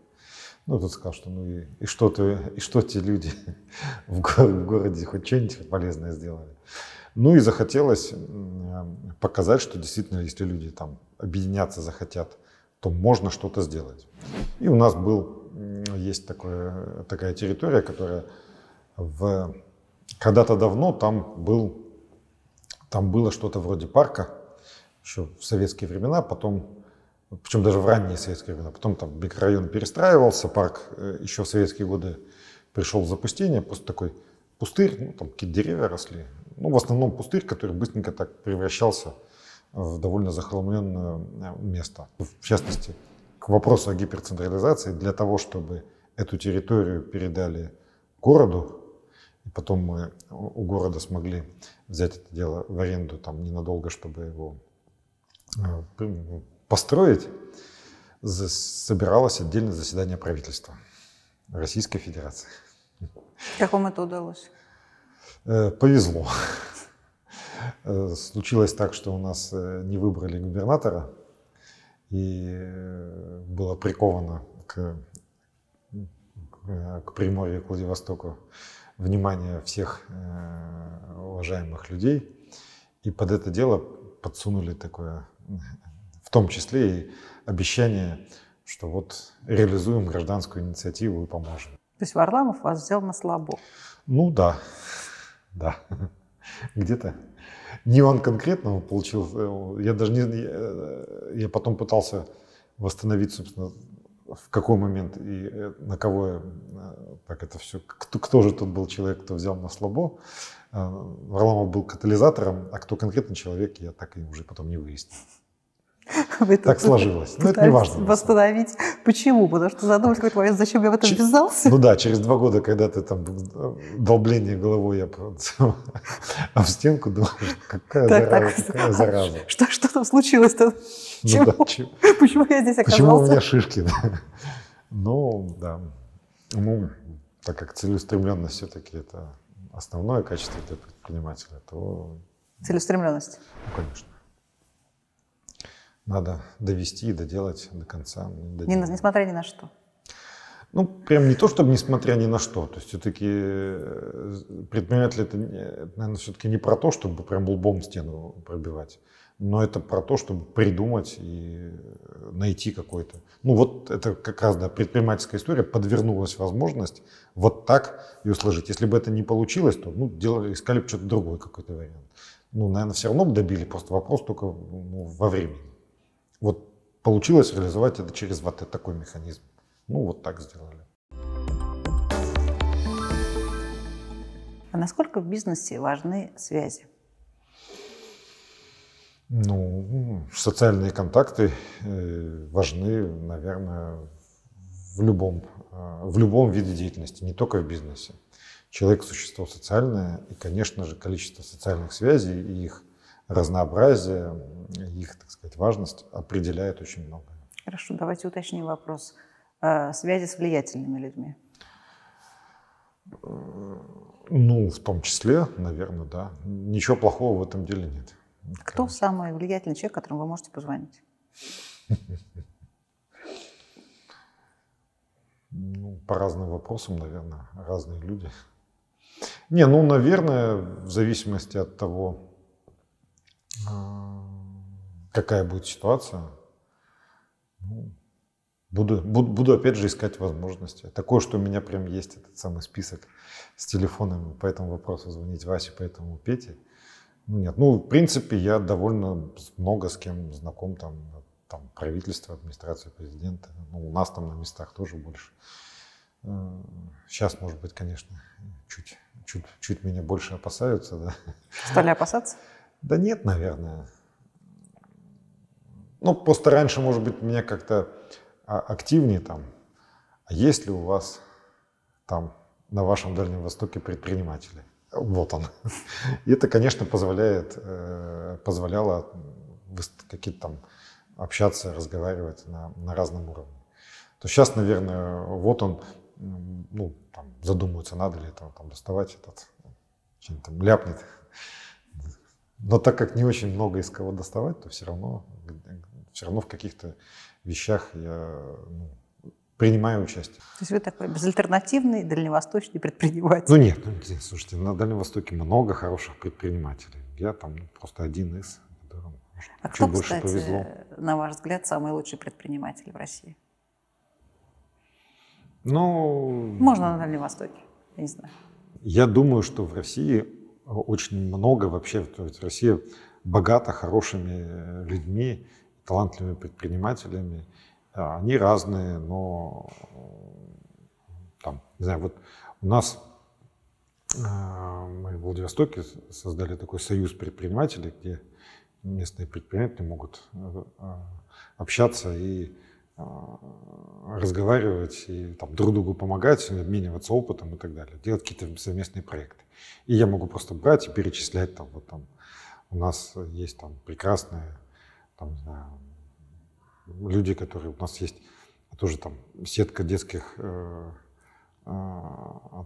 S1: Ну, тут сказал, что ну и, и что ты, и что те люди [laughs] в, горе, в городе хоть что-нибудь полезное сделали. Ну и захотелось показать, что действительно, если люди там объединяться захотят, то можно что-то сделать. И у нас был, есть такое, такая территория, которая в когда-то давно там был, там было что-то вроде парка, еще в советские времена, потом причем даже в ранние советские времена. Потом там микрорайон перестраивался, парк э, еще в советские годы пришел в запустение, просто такой пустырь, ну, там какие-то деревья росли. Ну, в основном пустырь, который быстренько так превращался в довольно захламленное э, место. В частности, к вопросу о гиперцентрализации, для того, чтобы эту территорию передали городу, и потом мы у города смогли взять это дело в аренду там ненадолго, чтобы его э, построить, собиралось отдельное заседание правительства Российской Федерации.
S2: Как вам это удалось?
S1: Э, повезло. Э, случилось так, что у нас э, не выбрали губернатора, и было приковано к, к Приморью, к Владивостоку внимание всех уважаемых людей. И под это дело подсунули такое в том числе и обещание, что вот реализуем гражданскую инициативу и поможем.
S2: То есть Варламов вас взял на слабо?
S1: Ну да, [laughs] да. Где-то не он конкретно получил. Э, я даже не... Э, я потом пытался восстановить, собственно, в какой момент и э, на кого я, так это все, кто, кто же тут был человек, кто взял на слабо. Варламов был катализатором, а кто конкретно человек, я так и уже потом не выяснил.
S2: [laughs] так сложилось. Но ну, это не важно. Восстановить. Почему? Потому что задумались какой-то момент, зачем я в этом ввязался.
S1: Ну да, через два года, когда ты там долбление головой об, в стенку, думаешь, какая, зараза,
S2: Что, что там случилось-то? Ну почему? Почему я здесь оказался? Почему у меня шишки?
S1: Ну, да. Ну, так как целеустремленность все-таки это основное качество для предпринимателя, то...
S2: Целеустремленность?
S1: Ну, конечно надо довести и доделать до конца. Не,
S2: несмотря ни на что.
S1: Ну, прям не то, чтобы несмотря ни на что. То есть все-таки э, предприниматель это, э, наверное, все-таки не про то, чтобы прям лбом стену пробивать, но это про то, чтобы придумать и э, найти какой-то. Ну, вот это как раз, да, предпринимательская история, подвернулась возможность вот так ее сложить. Если бы это не получилось, то, ну, делали, искали бы что-то другое, какой-то вариант. Ну, наверное, все равно бы добили, просто вопрос только ну, во времени. Вот получилось реализовать это через вот такой механизм. Ну, вот так сделали.
S2: А насколько в бизнесе важны связи?
S1: Ну, социальные контакты э, важны, наверное, в любом, э, в любом виде деятельности, не только в бизнесе. Человек – существо социальное, и, конечно же, количество социальных связей и их разнообразие, их, так сказать, важность определяет очень много.
S2: Хорошо, давайте уточним вопрос. Э, связи с влиятельными людьми.
S1: Э, ну, в том числе, наверное, да. Ничего плохого в этом деле нет.
S2: Кто Конечно. самый влиятельный человек, которому вы можете позвонить?
S1: Ну, по разным вопросам, наверное, разные люди. Не, ну, наверное, в зависимости от того, какая будет ситуация, ну, буду, буду, буду опять же искать возможности. Такое, что у меня прям есть этот самый список с телефонами по этому вопросу звонить Васе, по этому Пете. Ну нет, ну в принципе я довольно много с кем знаком, там, там правительство, администрация президента. Ну, у нас там на местах тоже больше. Э, сейчас, может быть, конечно, чуть, чуть, чуть меня больше опасаются. Да.
S2: Стали опасаться?
S1: Да нет, наверное. Ну, просто раньше, может быть, меня как-то а, активнее там. А есть ли у вас там на вашем Дальнем Востоке предприниматели? Вот он. И [laughs] это, конечно, позволяет, э, позволяло какие-то там общаться, разговаривать на, на разном уровне. То сейчас, наверное, вот он, ну, там, задумывается, надо ли это там доставать этот, что-нибудь там ляпнет. Но так как не очень много из кого доставать, то все равно, все равно в каких-то вещах я ну, принимаю участие.
S2: То есть вы такой безальтернативный дальневосточный предприниматель?
S1: Ну нет, ну, нет, слушайте, на Дальнем Востоке много хороших предпринимателей. Я там ну, просто один из, которым а кто, больше кстати, повезло.
S2: на ваш взгляд, самый лучший предприниматель в России? Ну... Можно на Дальнем Востоке, я не знаю.
S1: Я думаю, что в России очень много вообще, то есть Россия богата хорошими э, людьми, талантливыми предпринимателями. Э, они разные, но э, там, не знаю, вот у нас мы в Владивостоке создали такой союз предпринимателей, где местные предприниматели могут общаться и разговаривать, и там, друг другу помогать, обмениваться опытом и так далее, делать какие-то совместные проекты. И я могу просто брать и перечислять там, вот там, у нас есть там прекрасные там, знаю, люди, которые у нас есть тоже там сетка детских э, э,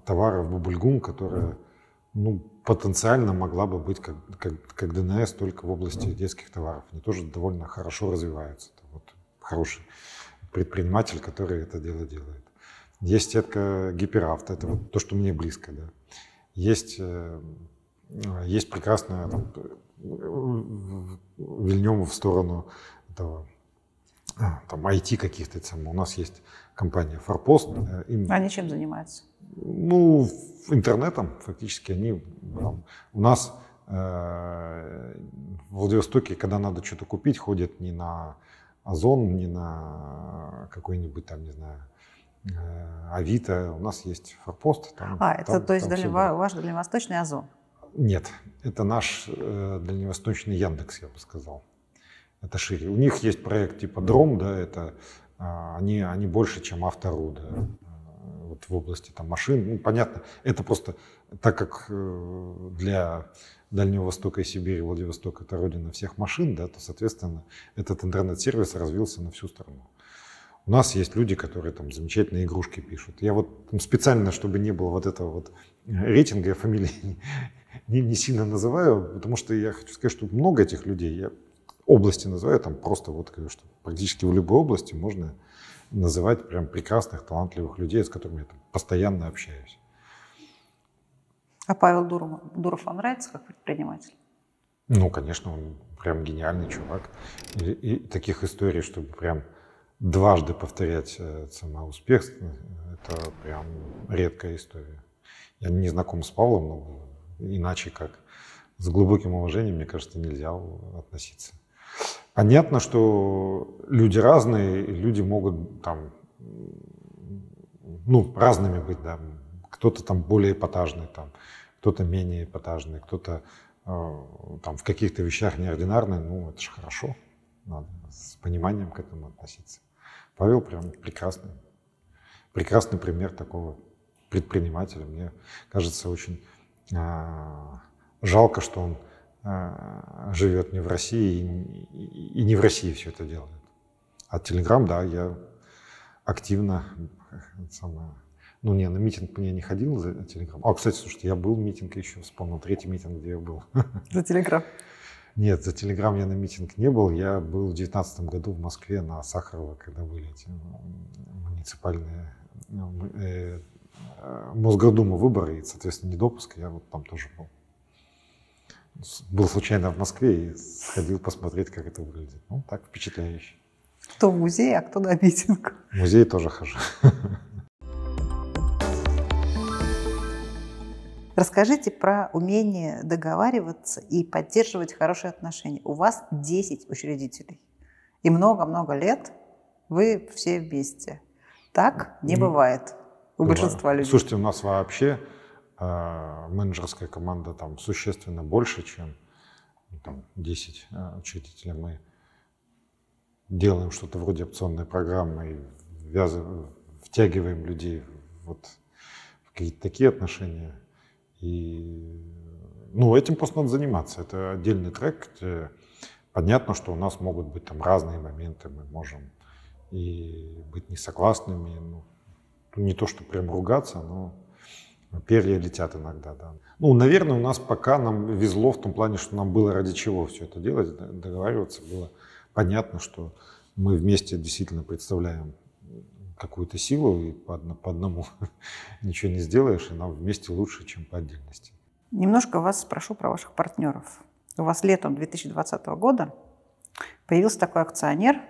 S1: товаров Бубльгум, которая mm. ну, потенциально могла бы быть как, как, как ДНС только в области mm. детских товаров. Они тоже довольно хорошо развиваются. Это вот хороший предприниматель, который это дело делает. Есть сетка гиперавто, это mm. вот то, что мне близко, да. Есть, э, есть прекрасная там, вильнем в сторону этого а, там, IT каких-то. У нас есть компания Farpost. Э, им... Они
S2: чем занимаются?
S1: Ну, интернетом фактически они там, у нас э, в Владивостоке, когда надо что-то купить, ходят не на Озон, не на какой-нибудь там, не знаю, Э, Авито, у нас есть форпост. Там, а, это там, то есть там дальнево...
S2: ваш дальневосточный Озон?
S1: Нет, это наш э, дальневосточный Яндекс, я бы сказал. Это шире. У них есть проект типа Дром, да, это э, они, они больше, чем Автору, да, э, вот в области там машин. Ну, понятно, это просто так как э, для Дальнего Востока и Сибири, Владивосток это родина всех машин, да, то, соответственно, этот интернет-сервис развился на всю страну. У нас есть люди, которые там замечательные игрушки пишут. Я вот специально, чтобы не было вот этого вот рейтинга, я фамилии [laughs] не, не сильно называю, потому что я хочу сказать, что много этих людей. Я области называю, там просто вот что практически в любой области можно называть прям прекрасных, талантливых людей, с которыми я там постоянно общаюсь.
S2: А Павел Дуров, Дуров вам нравится как предприниматель?
S1: Ну, конечно, он прям гениальный чувак. И, и таких историй, чтобы прям дважды повторять э, успех э, – это прям редкая история. Я не знаком с Павлом, но иначе как. С глубоким уважением, мне кажется, нельзя относиться. Понятно, что люди разные, люди могут там,
S2: ну, разными
S1: быть, да. Кто-то там более эпатажный, там, кто-то менее эпатажный, кто-то э, там в каких-то вещах неординарный, ну, это же хорошо, надо с пониманием к этому относиться. Павел прям прекрасный, прекрасный пример такого предпринимателя. Мне кажется, очень а, жалко, что он а, живет не в России и не в России все это делает. А Телеграм, да, я активно, самое, ну не, на митинг я не ходил за Телеграм. А, кстати, слушайте, я был митинг еще, вспомнил, третий митинг, где я был. За Телеграм. Нет, за Телеграм я на митинг не был. Я был в девятнадцатом году в Москве на Сахарова, когда были эти муниципальные ну, э, э, Мосгордума выборы и, соответственно, недопуск. Я вот там тоже был. Был случайно в Москве и ходил посмотреть, как это выглядит. Ну, так впечатляюще.
S2: Кто в музее, а кто на митинг?
S1: В музей тоже хожу. [laughs]
S2: Расскажите про умение договариваться и поддерживать хорошие отношения. У вас 10 учредителей. И много-много лет вы все вместе. Так не, бывает у бывает. большинства людей. Слушайте,
S1: у нас вообще э, менеджерская команда там существенно больше, чем ну, там, 10 э, учредителей. Мы делаем что-то вроде опционной программы и ввязываем, втягиваем людей вот в какие-то такие отношения и, ну, этим просто надо заниматься. Это отдельный трек, где понятно, что у нас могут быть там разные моменты, мы можем и быть несогласными, ну, не то, что прям ругаться, но перья летят иногда, да. Ну, наверное, у нас пока нам везло в том плане, что нам было ради чего все это делать, договариваться было понятно, что мы вместе действительно представляем какую-то силу, и по, по одному [laughs] ничего не сделаешь, и нам вместе лучше, чем по отдельности.
S2: Немножко вас спрошу про ваших партнеров. У вас летом 2020 года появился такой акционер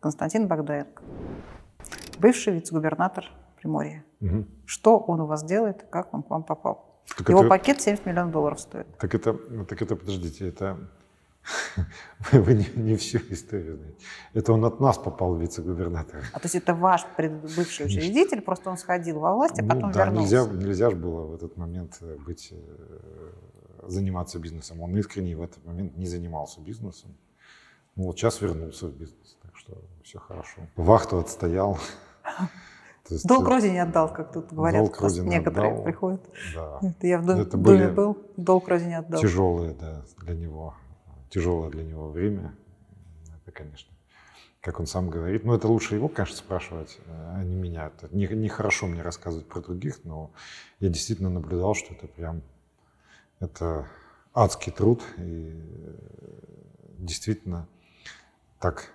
S2: Константин Богдаенко, бывший вице-губернатор Приморья. Угу. Что он у вас делает, как он к вам попал? Так Его это... пакет 70 миллионов долларов стоит.
S1: Так это, ну, так это, подождите, это [laughs] Вы не, не всю историю знаете. Это он от нас попал в вице-губернатор.
S2: А то есть это ваш бывший учредитель, просто он сходил во власть, а ну, да, вернулся? Нельзя,
S1: нельзя же было в этот момент э, быть, э, заниматься бизнесом. Он искренне в этот момент не занимался бизнесом. Ну, вот сейчас вернулся в бизнес, так что все хорошо. Вахту отстоял. [laughs] Есть, долг э, родине отдал, как тут говорят. Долг некоторые отдал, приходят. Да. Это я в доме, был, долг родине отдал. Тяжелые, да, для него тяжелое для него время. Это, конечно, как он сам говорит. Но это лучше его, конечно, спрашивать, а не меня. Это не, нехорошо мне рассказывать про других, но я действительно наблюдал, что это прям это адский труд. И э, действительно так,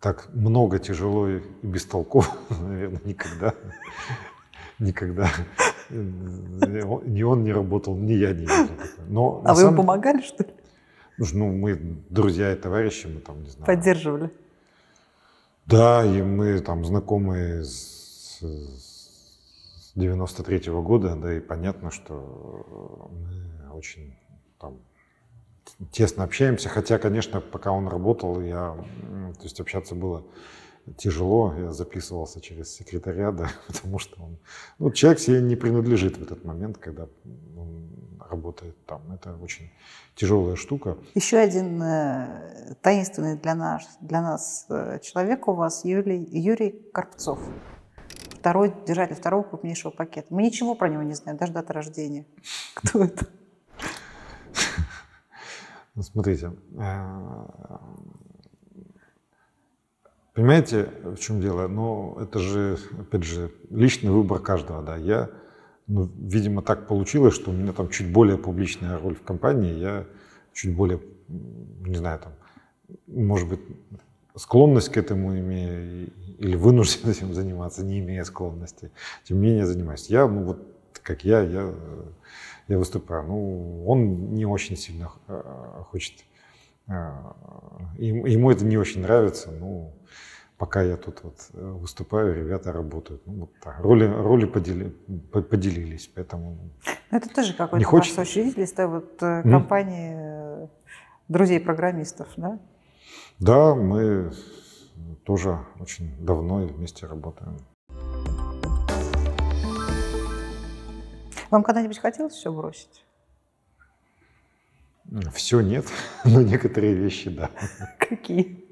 S1: так много тяжело и бестолково, [laughs] наверное, никогда никогда э, ни он не работал, ни я не работал. Но, а вы самом... ему
S2: помогали, что ли?
S1: Ну, мы друзья и товарищи, мы там,
S2: не знаю. Поддерживали.
S1: Да, и мы там знакомы с, с 93 -го года, да, и понятно, что мы очень там тесно общаемся, хотя, конечно, пока он работал, я, то есть общаться было тяжело, я записывался через секретаря, [laughs] да, потому что он, ну, человек себе не принадлежит в этот момент, когда он работает там. Это очень тяжелая штука.
S2: Еще один э, таинственный для нас, для нас э, человек у вас Юлий Юрий Карпцов. Второй держатель второго крупнейшего пакета. Мы ничего про него не знаем, даже дата рождения. [laughs] Кто это?
S1: Ну, смотрите, э, понимаете, в чем дело? Но ну, это же, опять же, личный выбор каждого, да. Я ну, видимо, так получилось, что у меня там чуть более публичная роль в компании, я чуть более, не знаю, там, может быть, склонность к этому имею или вынужден [laughs] этим заниматься, не имея склонности. Тем не менее, занимаюсь. Я, ну вот, как я, я, э, я выступаю. Ну, он не очень сильно э, хочет, э, ему это не очень нравится, ну, но пока я тут вот э, выступаю, ребята работают. Ну, вот так. Роли, роли подели, поделились, поэтому...
S2: Ну, это тоже какой-то не хочет... учредительство вот, э, компании mm. Э, друзей-программистов, да?
S1: Да, мы тоже очень давно вместе работаем.
S2: Вам когда-нибудь хотелось все бросить?
S1: Все нет, [laughs] но некоторые вещи да.
S2: Какие?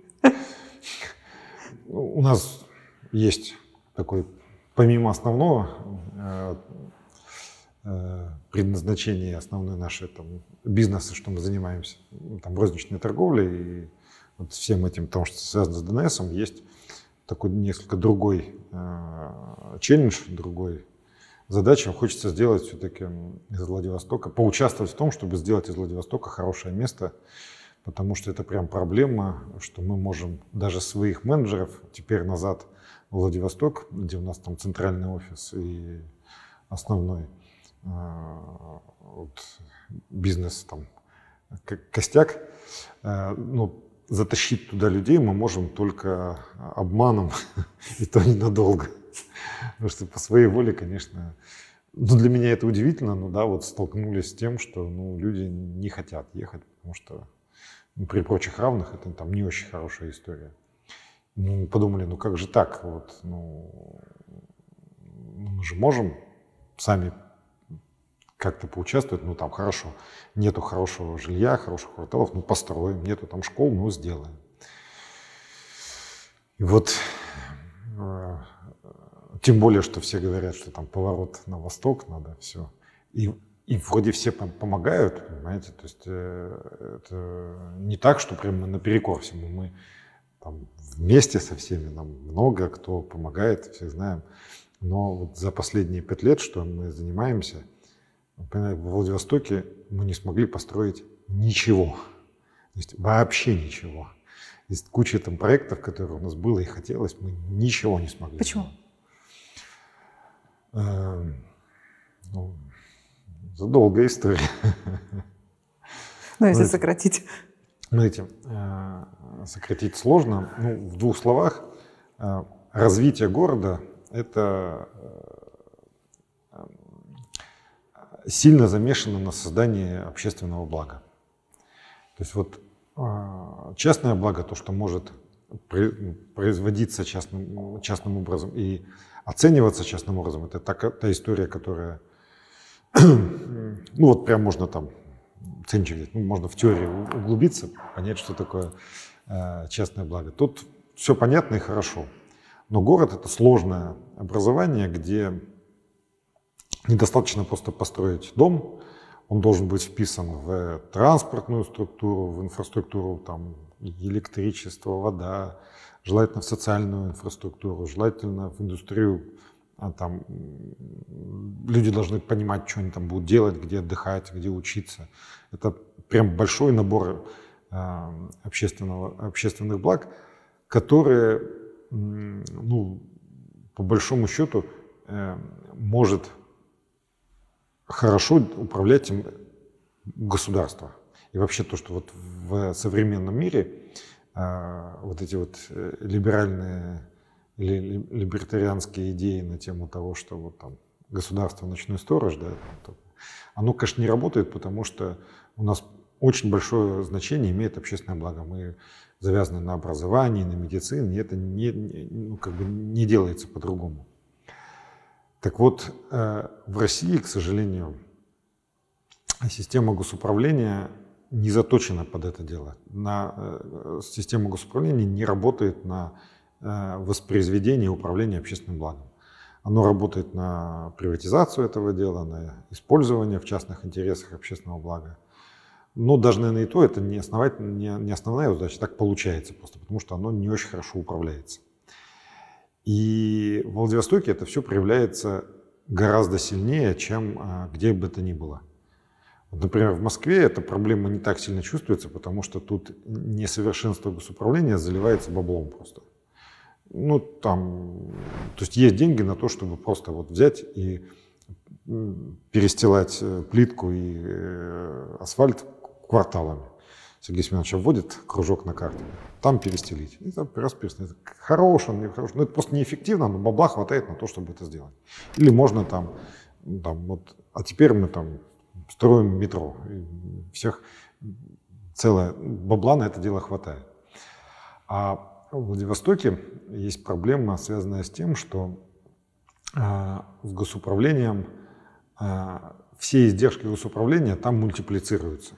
S1: у нас есть такой, помимо основного, э, э, предназначения основной нашей там, бизнеса, что мы занимаемся ну, там, розничной торговлей и вот всем этим, потому что связано с ДНС, есть такой несколько другой э, челлендж, другой задача. Хочется сделать все-таки из Владивостока, поучаствовать в том, чтобы сделать из Владивостока хорошее место, потому что это прям проблема, что мы можем даже своих менеджеров теперь назад в Владивосток, где у нас там центральный офис и основной э, вот, бизнес там костяк, э, ну, затащить туда людей мы можем только обманом, [laughs] и то ненадолго. Потому что по своей воле, конечно, ну, для меня это удивительно, но да, вот столкнулись с тем, что ну, люди не хотят ехать, потому что при прочих равных это там не очень хорошая история. Ну, подумали, ну как же так? Вот, ну, ну, мы же можем сами как-то поучаствовать, ну там хорошо, нету хорошего жилья, хороших кварталов, ну построим, нету там школ, ну сделаем. И вот, э, тем более, что все говорят, что там поворот на восток надо, все. И и вроде все помогают, понимаете, то есть э, это не так, что прям мы наперекор всему, мы там вместе со всеми, нам много кто помогает, все знаем, но вот за последние пять лет, что мы занимаемся, например, в Владивостоке мы не смогли построить ничего, то есть вообще ничего. Есть куча там проектов, которые у нас было и хотелось, мы ничего не смогли. Почему? Сделать. Эм, ну, это долгая история.
S2: Ну, если сократить.
S1: Смотрите, э, сократить сложно. Ну, в двух словах, э, развитие города – это э, сильно замешано на создании общественного блага. То есть вот частное благо, то, что может производиться частным, частным образом и оцениваться частным образом, это та, та история, которая ну вот прям можно там ценчик ну, можно в теории углубиться, понять, что такое э, частное благо. Тут все понятно и хорошо. Но город — это сложное образование, где недостаточно просто построить дом, он должен быть вписан в транспортную структуру, в инфраструктуру там, электричество, вода, желательно в социальную инфраструктуру, желательно в индустрию а там люди должны понимать, что они там будут делать, где отдыхать, где учиться. Это прям большой набор а, общественного, общественных благ, которые, ну, по большому счету, э, может хорошо управлять им государство. И вообще то, что вот в современном мире а, вот эти вот э, либеральные либертарианские идеи на тему того, что вот там государство ночной сторож, да, оно, конечно, не работает, потому что у нас очень большое значение имеет общественное благо. Мы завязаны на образовании, на медицине, и это не, ну, как бы не делается по-другому. Так вот, э, в России, к сожалению, система госуправления не заточена под это дело. На, э, система госуправления не работает на Э, воспроизведения и управления общественным благом. Оно работает на приватизацию этого дела, на использование в частных интересах общественного блага. Но даже, наверное, и то это не, основатель, не, не основная задача, так получается просто, потому что оно не очень хорошо управляется. И в Владивостоке это все проявляется гораздо сильнее, чем э, где бы то ни было. например, в Москве эта проблема не так сильно чувствуется, потому что тут несовершенство госуправления заливается баблом просто ну, там, то есть есть деньги на то, чтобы просто вот взять и перестилать э, плитку и э, асфальт кварталами. Сергей Семенович вводит кружок на карте, там перестелить. И там раз перестелить. Хорош он, не Ну, это просто неэффективно, но бабла хватает на то, чтобы это сделать. Или можно там, там вот, а теперь мы там строим метро. И всех целое бабла на это дело хватает. А в Владивостоке есть проблема, связанная с тем, что а, с госуправлением а, все издержки госуправления там мультиплицируются.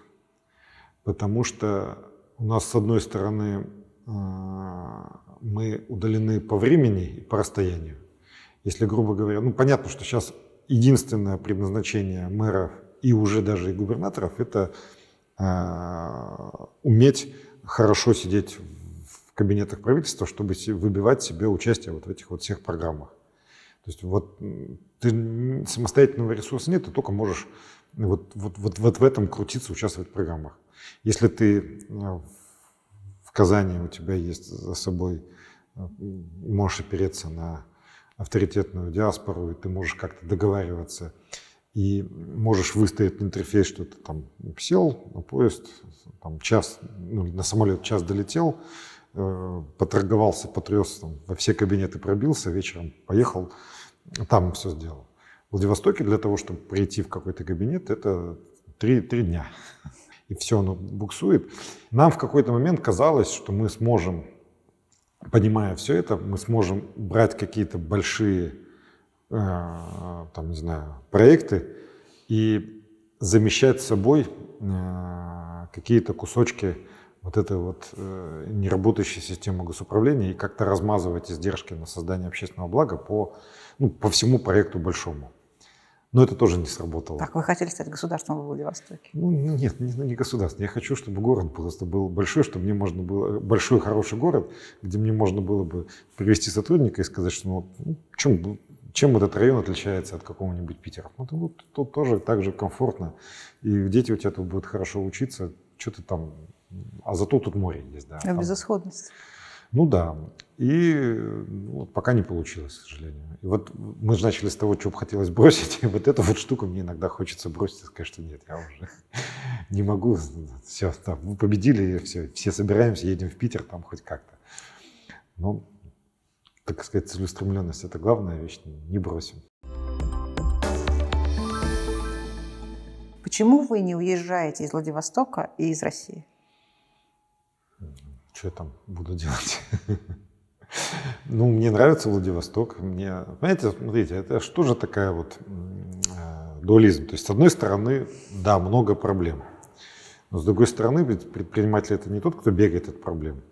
S1: Потому что у нас, с одной стороны, а, мы удалены по времени и по расстоянию. Если, грубо говоря, ну понятно, что сейчас единственное предназначение мэров и уже даже и губернаторов – это уметь хорошо сидеть в кабинетах правительства, чтобы выбивать себе участие вот в этих вот всех программах. То есть вот ты самостоятельного ресурса нет, ты только можешь вот, вот, вот, вот в этом крутиться, участвовать в программах. Если ты э, в Казани, у тебя есть за собой, э, можешь опереться на авторитетную диаспору, и ты можешь как-то договариваться, и можешь выставить интерфейс, что ты там сел на поезд, там час, ну, на самолет час долетел, Э, поторговался, потряс, там, во все кабинеты пробился, вечером поехал, там все сделал. В Владивостоке для того, чтобы прийти в какой-то кабинет, это три, три дня. [laughs] И все оно ну, буксует. Нам в какой-то момент казалось, что мы сможем, понимая все это, мы сможем брать какие-то большие э, там, не знаю, проекты и замещать собой э, какие-то кусочки вот эта вот э, неработающая система госуправления и как-то размазывать издержки на создание общественного блага по, ну, по всему проекту большому. Но это тоже не сработало. Так,
S2: вы хотели стать государством в Владивостоке?
S1: Ну, нет, не, ну, не государство. Я хочу, чтобы город просто был большой, чтобы мне можно было... Большой, хороший город, где мне можно было бы привести сотрудника и сказать, что ну, чем, чем этот район отличается от какого-нибудь Питера? Ну, ты, тут тоже так же комфортно. И дети у тебя тут будут хорошо учиться. Что ты там а зато тут море есть. Да, а там...
S2: безысходность.
S1: Ну да. И ну, вот, пока не получилось, к сожалению. И вот мы же начали с того, что бы хотелось бросить. [laughs] И вот эту вот штуку мне иногда хочется бросить и сказать, что нет, я уже [laughs] не могу. Все, там, мы победили, все, все собираемся, едем в Питер, там хоть как-то. Но, ну, так сказать, целеустремленность – это главная вещь, не бросим.
S2: Почему вы не уезжаете из Владивостока и из России?
S1: что я там буду делать? [laughs] Ну, мне нравится Владивосток. Мне, понимаете, смотрите, это что же такая вот э, дуализм? То есть, с одной стороны, да, много проблем. Но с другой стороны, ведь предприниматель это не тот, кто бегает от проблем.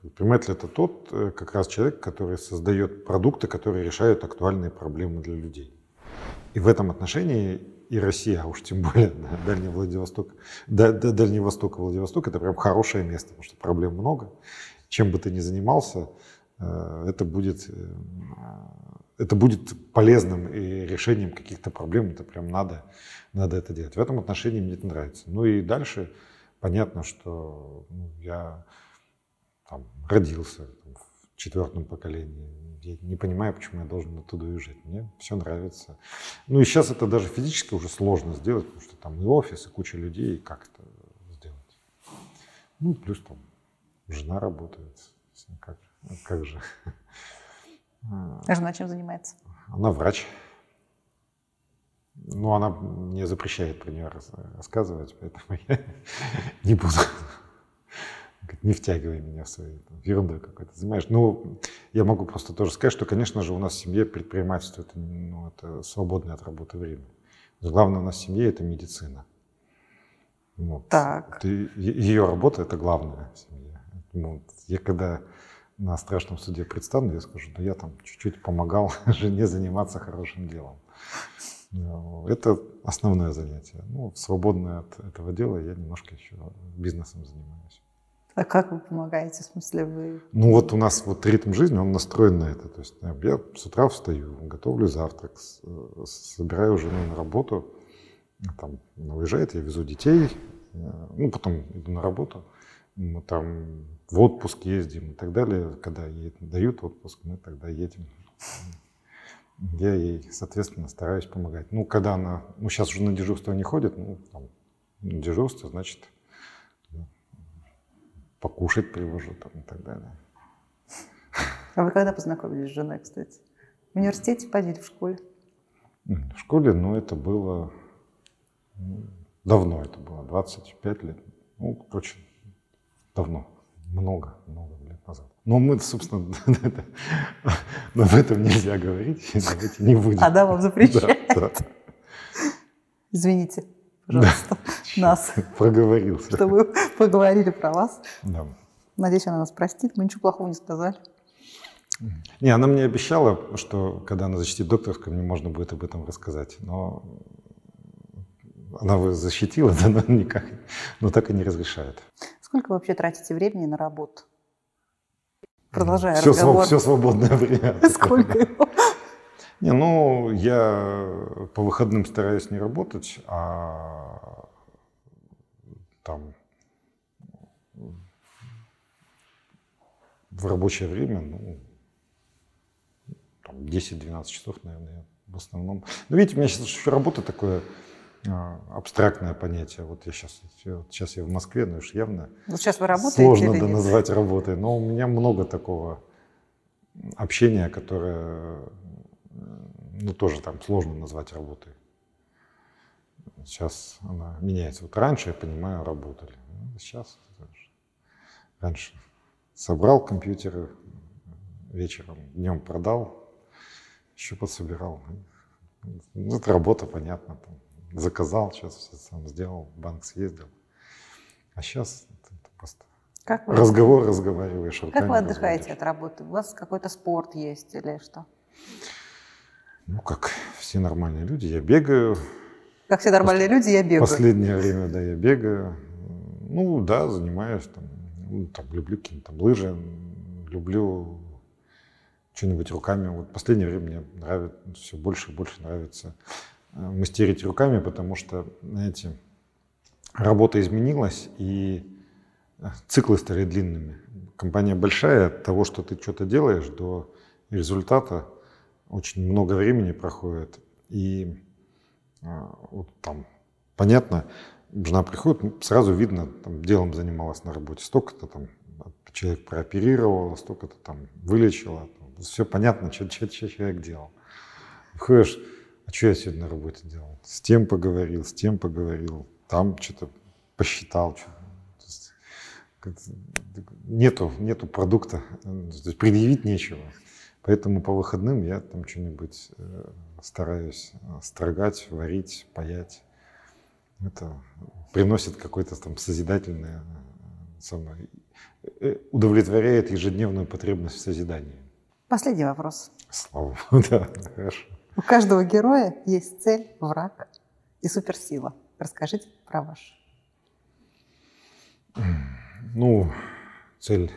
S1: Предприниматель это тот, э, как раз человек, который создает продукты, которые решают актуальные проблемы для людей. И в этом отношении и Россия, а уж тем более да, Дальний Владивосток, да, да, Дальний Восток и Владивосток, это прям хорошее место, потому что проблем много. Чем бы ты ни занимался, э, это будет, э, это будет полезным и решением каких-то проблем, это прям надо, надо это делать. В этом отношении мне это нравится. Ну и дальше понятно, что ну, я там, родился там, в четвертом поколении, я не понимаю, почему я должен оттуда уезжать. Мне все нравится. Ну и сейчас это даже физически уже сложно сделать, потому что там и офис, и куча людей, и как это сделать. Ну, плюс там жена работает. Как, как же. А
S2: жена чем занимается?
S1: Она врач. Ну, она мне запрещает про нее рассказывать, поэтому [laughs] я не буду не втягивай меня в свои там, ерунду какой-то, занимаешь. Ну, я могу просто тоже сказать, что, конечно же, у нас в семье предпринимательство это, ну, это свободное от работы время. Но главное у нас в семье это медицина. Вот. Так. Это, ее работа это главное в семье. Ну, вот. Я когда на страшном суде предстану, я скажу, ну я там чуть-чуть помогал [laughs] жене заниматься хорошим делом. Ну, это основное занятие. Ну, свободное от этого дела я немножко еще бизнесом занимаюсь.
S2: А как вы помогаете? В смысле вы... Ну
S1: вот у нас вот ритм жизни, он настроен на это. То есть ну, я с утра встаю, готовлю завтрак, э, собираю жену на работу, там, она уезжает, я везу детей, э, ну потом иду на работу, мы там в отпуск ездим и так далее. Когда ей дают отпуск, мы тогда едем. Я ей, соответственно, стараюсь помогать. Ну, когда она, ну, сейчас уже на дежурство не ходит, ну, там, дежурство, значит, покушать привожу там, и так далее.
S2: А вы когда познакомились с женой, кстати? В университете подели, в школе?
S1: В школе, ну, это было... Ну, давно это было, 25 лет. Ну, очень давно. Много, много лет назад. Но мы, собственно, [laughs] но об этом нельзя говорить. Давайте не будем. А да, вам [laughs] запрещают. Извините пожалуйста, да. [laughs] нас. Проговорился.
S2: Чтобы [laughs] поговорили про вас. Да. Надеюсь, она нас простит. Мы ничего плохого не сказали.
S1: Не, она мне обещала, что когда она защитит докторскую, мне можно будет об этом рассказать. Но она вы защитила, [laughs] да, но никак, но так и не разрешает.
S2: Сколько вы вообще тратите времени на работу? Продолжая все разговор. Св- все свободное время. Сколько его?
S1: Не, ну, я э, по выходным стараюсь не работать, а там в рабочее время, ну, 10-12 часов, наверное, в основном. Ну видите, у меня сейчас работа такое а, абстрактное понятие. Вот я сейчас, сейчас я в Москве, но уж явно
S2: вот сейчас вы работаете сложно да назвать
S1: работой. Но у меня много такого общения, которое ну, тоже там сложно назвать работой. Сейчас она меняется. Вот раньше, я понимаю, работали. Ну, сейчас раньше собрал компьютеры, вечером, днем продал, еще подсобирал. Ну, это работа, понятно. Там. Заказал, сейчас все сам сделал, в банк съездил. А сейчас это,
S2: просто как вы... разговор разговариваешь. Как вы отдыхаете от работы? У вас какой-то спорт есть или что?
S1: Ну, как все нормальные люди, я бегаю.
S2: Как все нормальные Пос... люди, я бегаю. Последнее
S1: время, да, я бегаю. Ну, да, занимаюсь там, ну, там люблю какие-то там лыжи, люблю что-нибудь руками. Вот последнее время мне нравится, все больше и больше нравится э, мастерить руками, потому что, знаете, работа изменилась, и э, циклы стали длинными. Компания большая, от того, что ты что-то делаешь, до результата очень много времени проходит, и а, вот там, понятно, жена приходит, ну, сразу видно, там, делом занималась на работе, столько-то там человек прооперировала, столько-то там вылечила, там, все понятно, что, что, что человек делал. Ходишь, а что я сегодня на работе делал? С тем поговорил, с тем поговорил, там что-то посчитал, что есть, нету, нету продукта, предъявить нечего. Поэтому по выходным я там что-нибудь э, стараюсь э, строгать, варить, паять. Это приносит какое-то там созидательное, э, самое, удовлетворяет ежедневную потребность в созидании.
S2: Последний вопрос. Слава
S1: Богу, [laughs] да, хорошо.
S2: У каждого героя есть цель, враг и суперсила. Расскажите про ваш.
S1: Ну, цель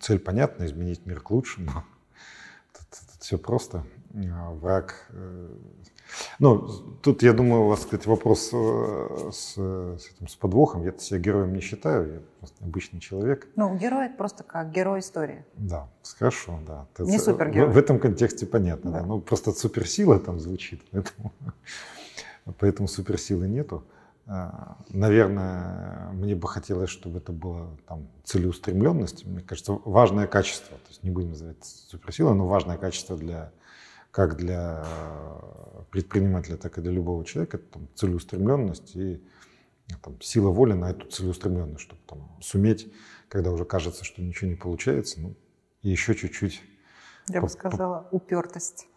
S1: цель понятна, изменить мир к лучшему. [laughs] Тут, тут все просто. А, враг. Э, ну, тут, я думаю, у вас, кстати, вопрос э, с, с, этим, с подвохом. Я себя героем не считаю, я просто обычный человек.
S2: Ну, герой — это просто как герой истории.
S1: Да, хорошо, да. Это, не супергерой. В, в этом контексте понятно, да. да. Ну, просто суперсила там звучит, поэтому, [laughs] поэтому суперсилы нету. А, наверное, мне бы хотелось, чтобы это было там, целеустремленность. Мне кажется, важное качество, то есть не будем называть суперсилой, но важное качество для, как для э, предпринимателя, так и для любого человека, это там, целеустремленность и э, там, сила воли на эту целеустремленность, чтобы там, суметь, когда уже кажется, что ничего не получается, ну, и еще чуть-чуть.
S2: Я бы сказала, упертость.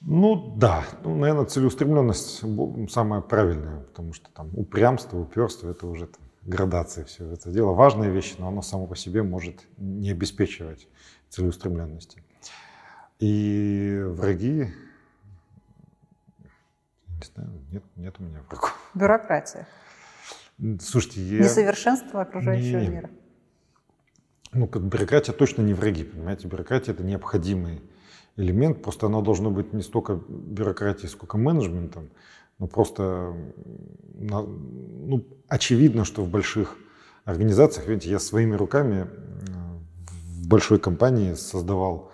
S1: Ну да, ну, наверное, целеустремленность самая правильная, потому что там упрямство, уперство – это уже там, градации все это дело. Важные вещи, но оно само по себе может не обеспечивать целеустремленности. И враги, не знаю, нет, нет у меня врагов.
S2: Бюрократия.
S1: Слушайте, я... Несовершенство окружающего не... мира. Ну, бюрократия точно не враги, понимаете? Бюрократия – это необходимый элемент, просто оно должно быть не столько бюрократией, сколько менеджментом. Но ну, просто ну, очевидно, что в больших организациях, видите, я своими руками э, в большой компании создавал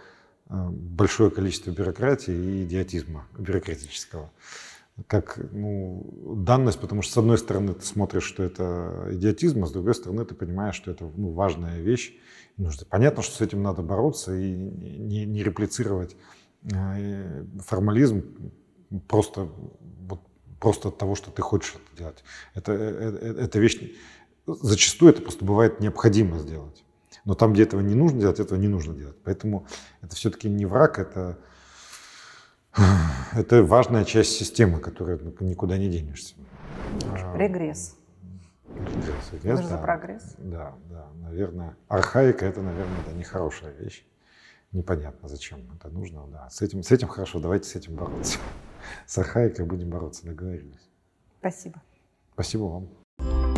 S1: э, большое количество бюрократии и идиотизма бюрократического. Как ну, данность, потому что с одной стороны ты смотришь, что это идиотизм, а с другой стороны ты понимаешь, что это ну, важная вещь, нужды. Понятно, что с этим надо бороться и не, не реплицировать э, формализм просто, вот, просто от того, что ты хочешь это делать. Это, это, э, э, это вещь, зачастую это просто бывает необходимо сделать. Но там, где этого не нужно делать, этого не нужно делать. Поэтому это все-таки не враг, это, [sighs] это важная часть системы, которую ну, никуда не денешься. Регресс. Двигался вверх. Мы же за прогресс. Да, да, наверное. Архаика это, наверное, да, нехорошая вещь. Непонятно, зачем это нужно. Да. С, этим, с этим хорошо, давайте с этим бороться. [laughs] С архаикой будем бороться, договорились. Спасибо. Спасибо вам.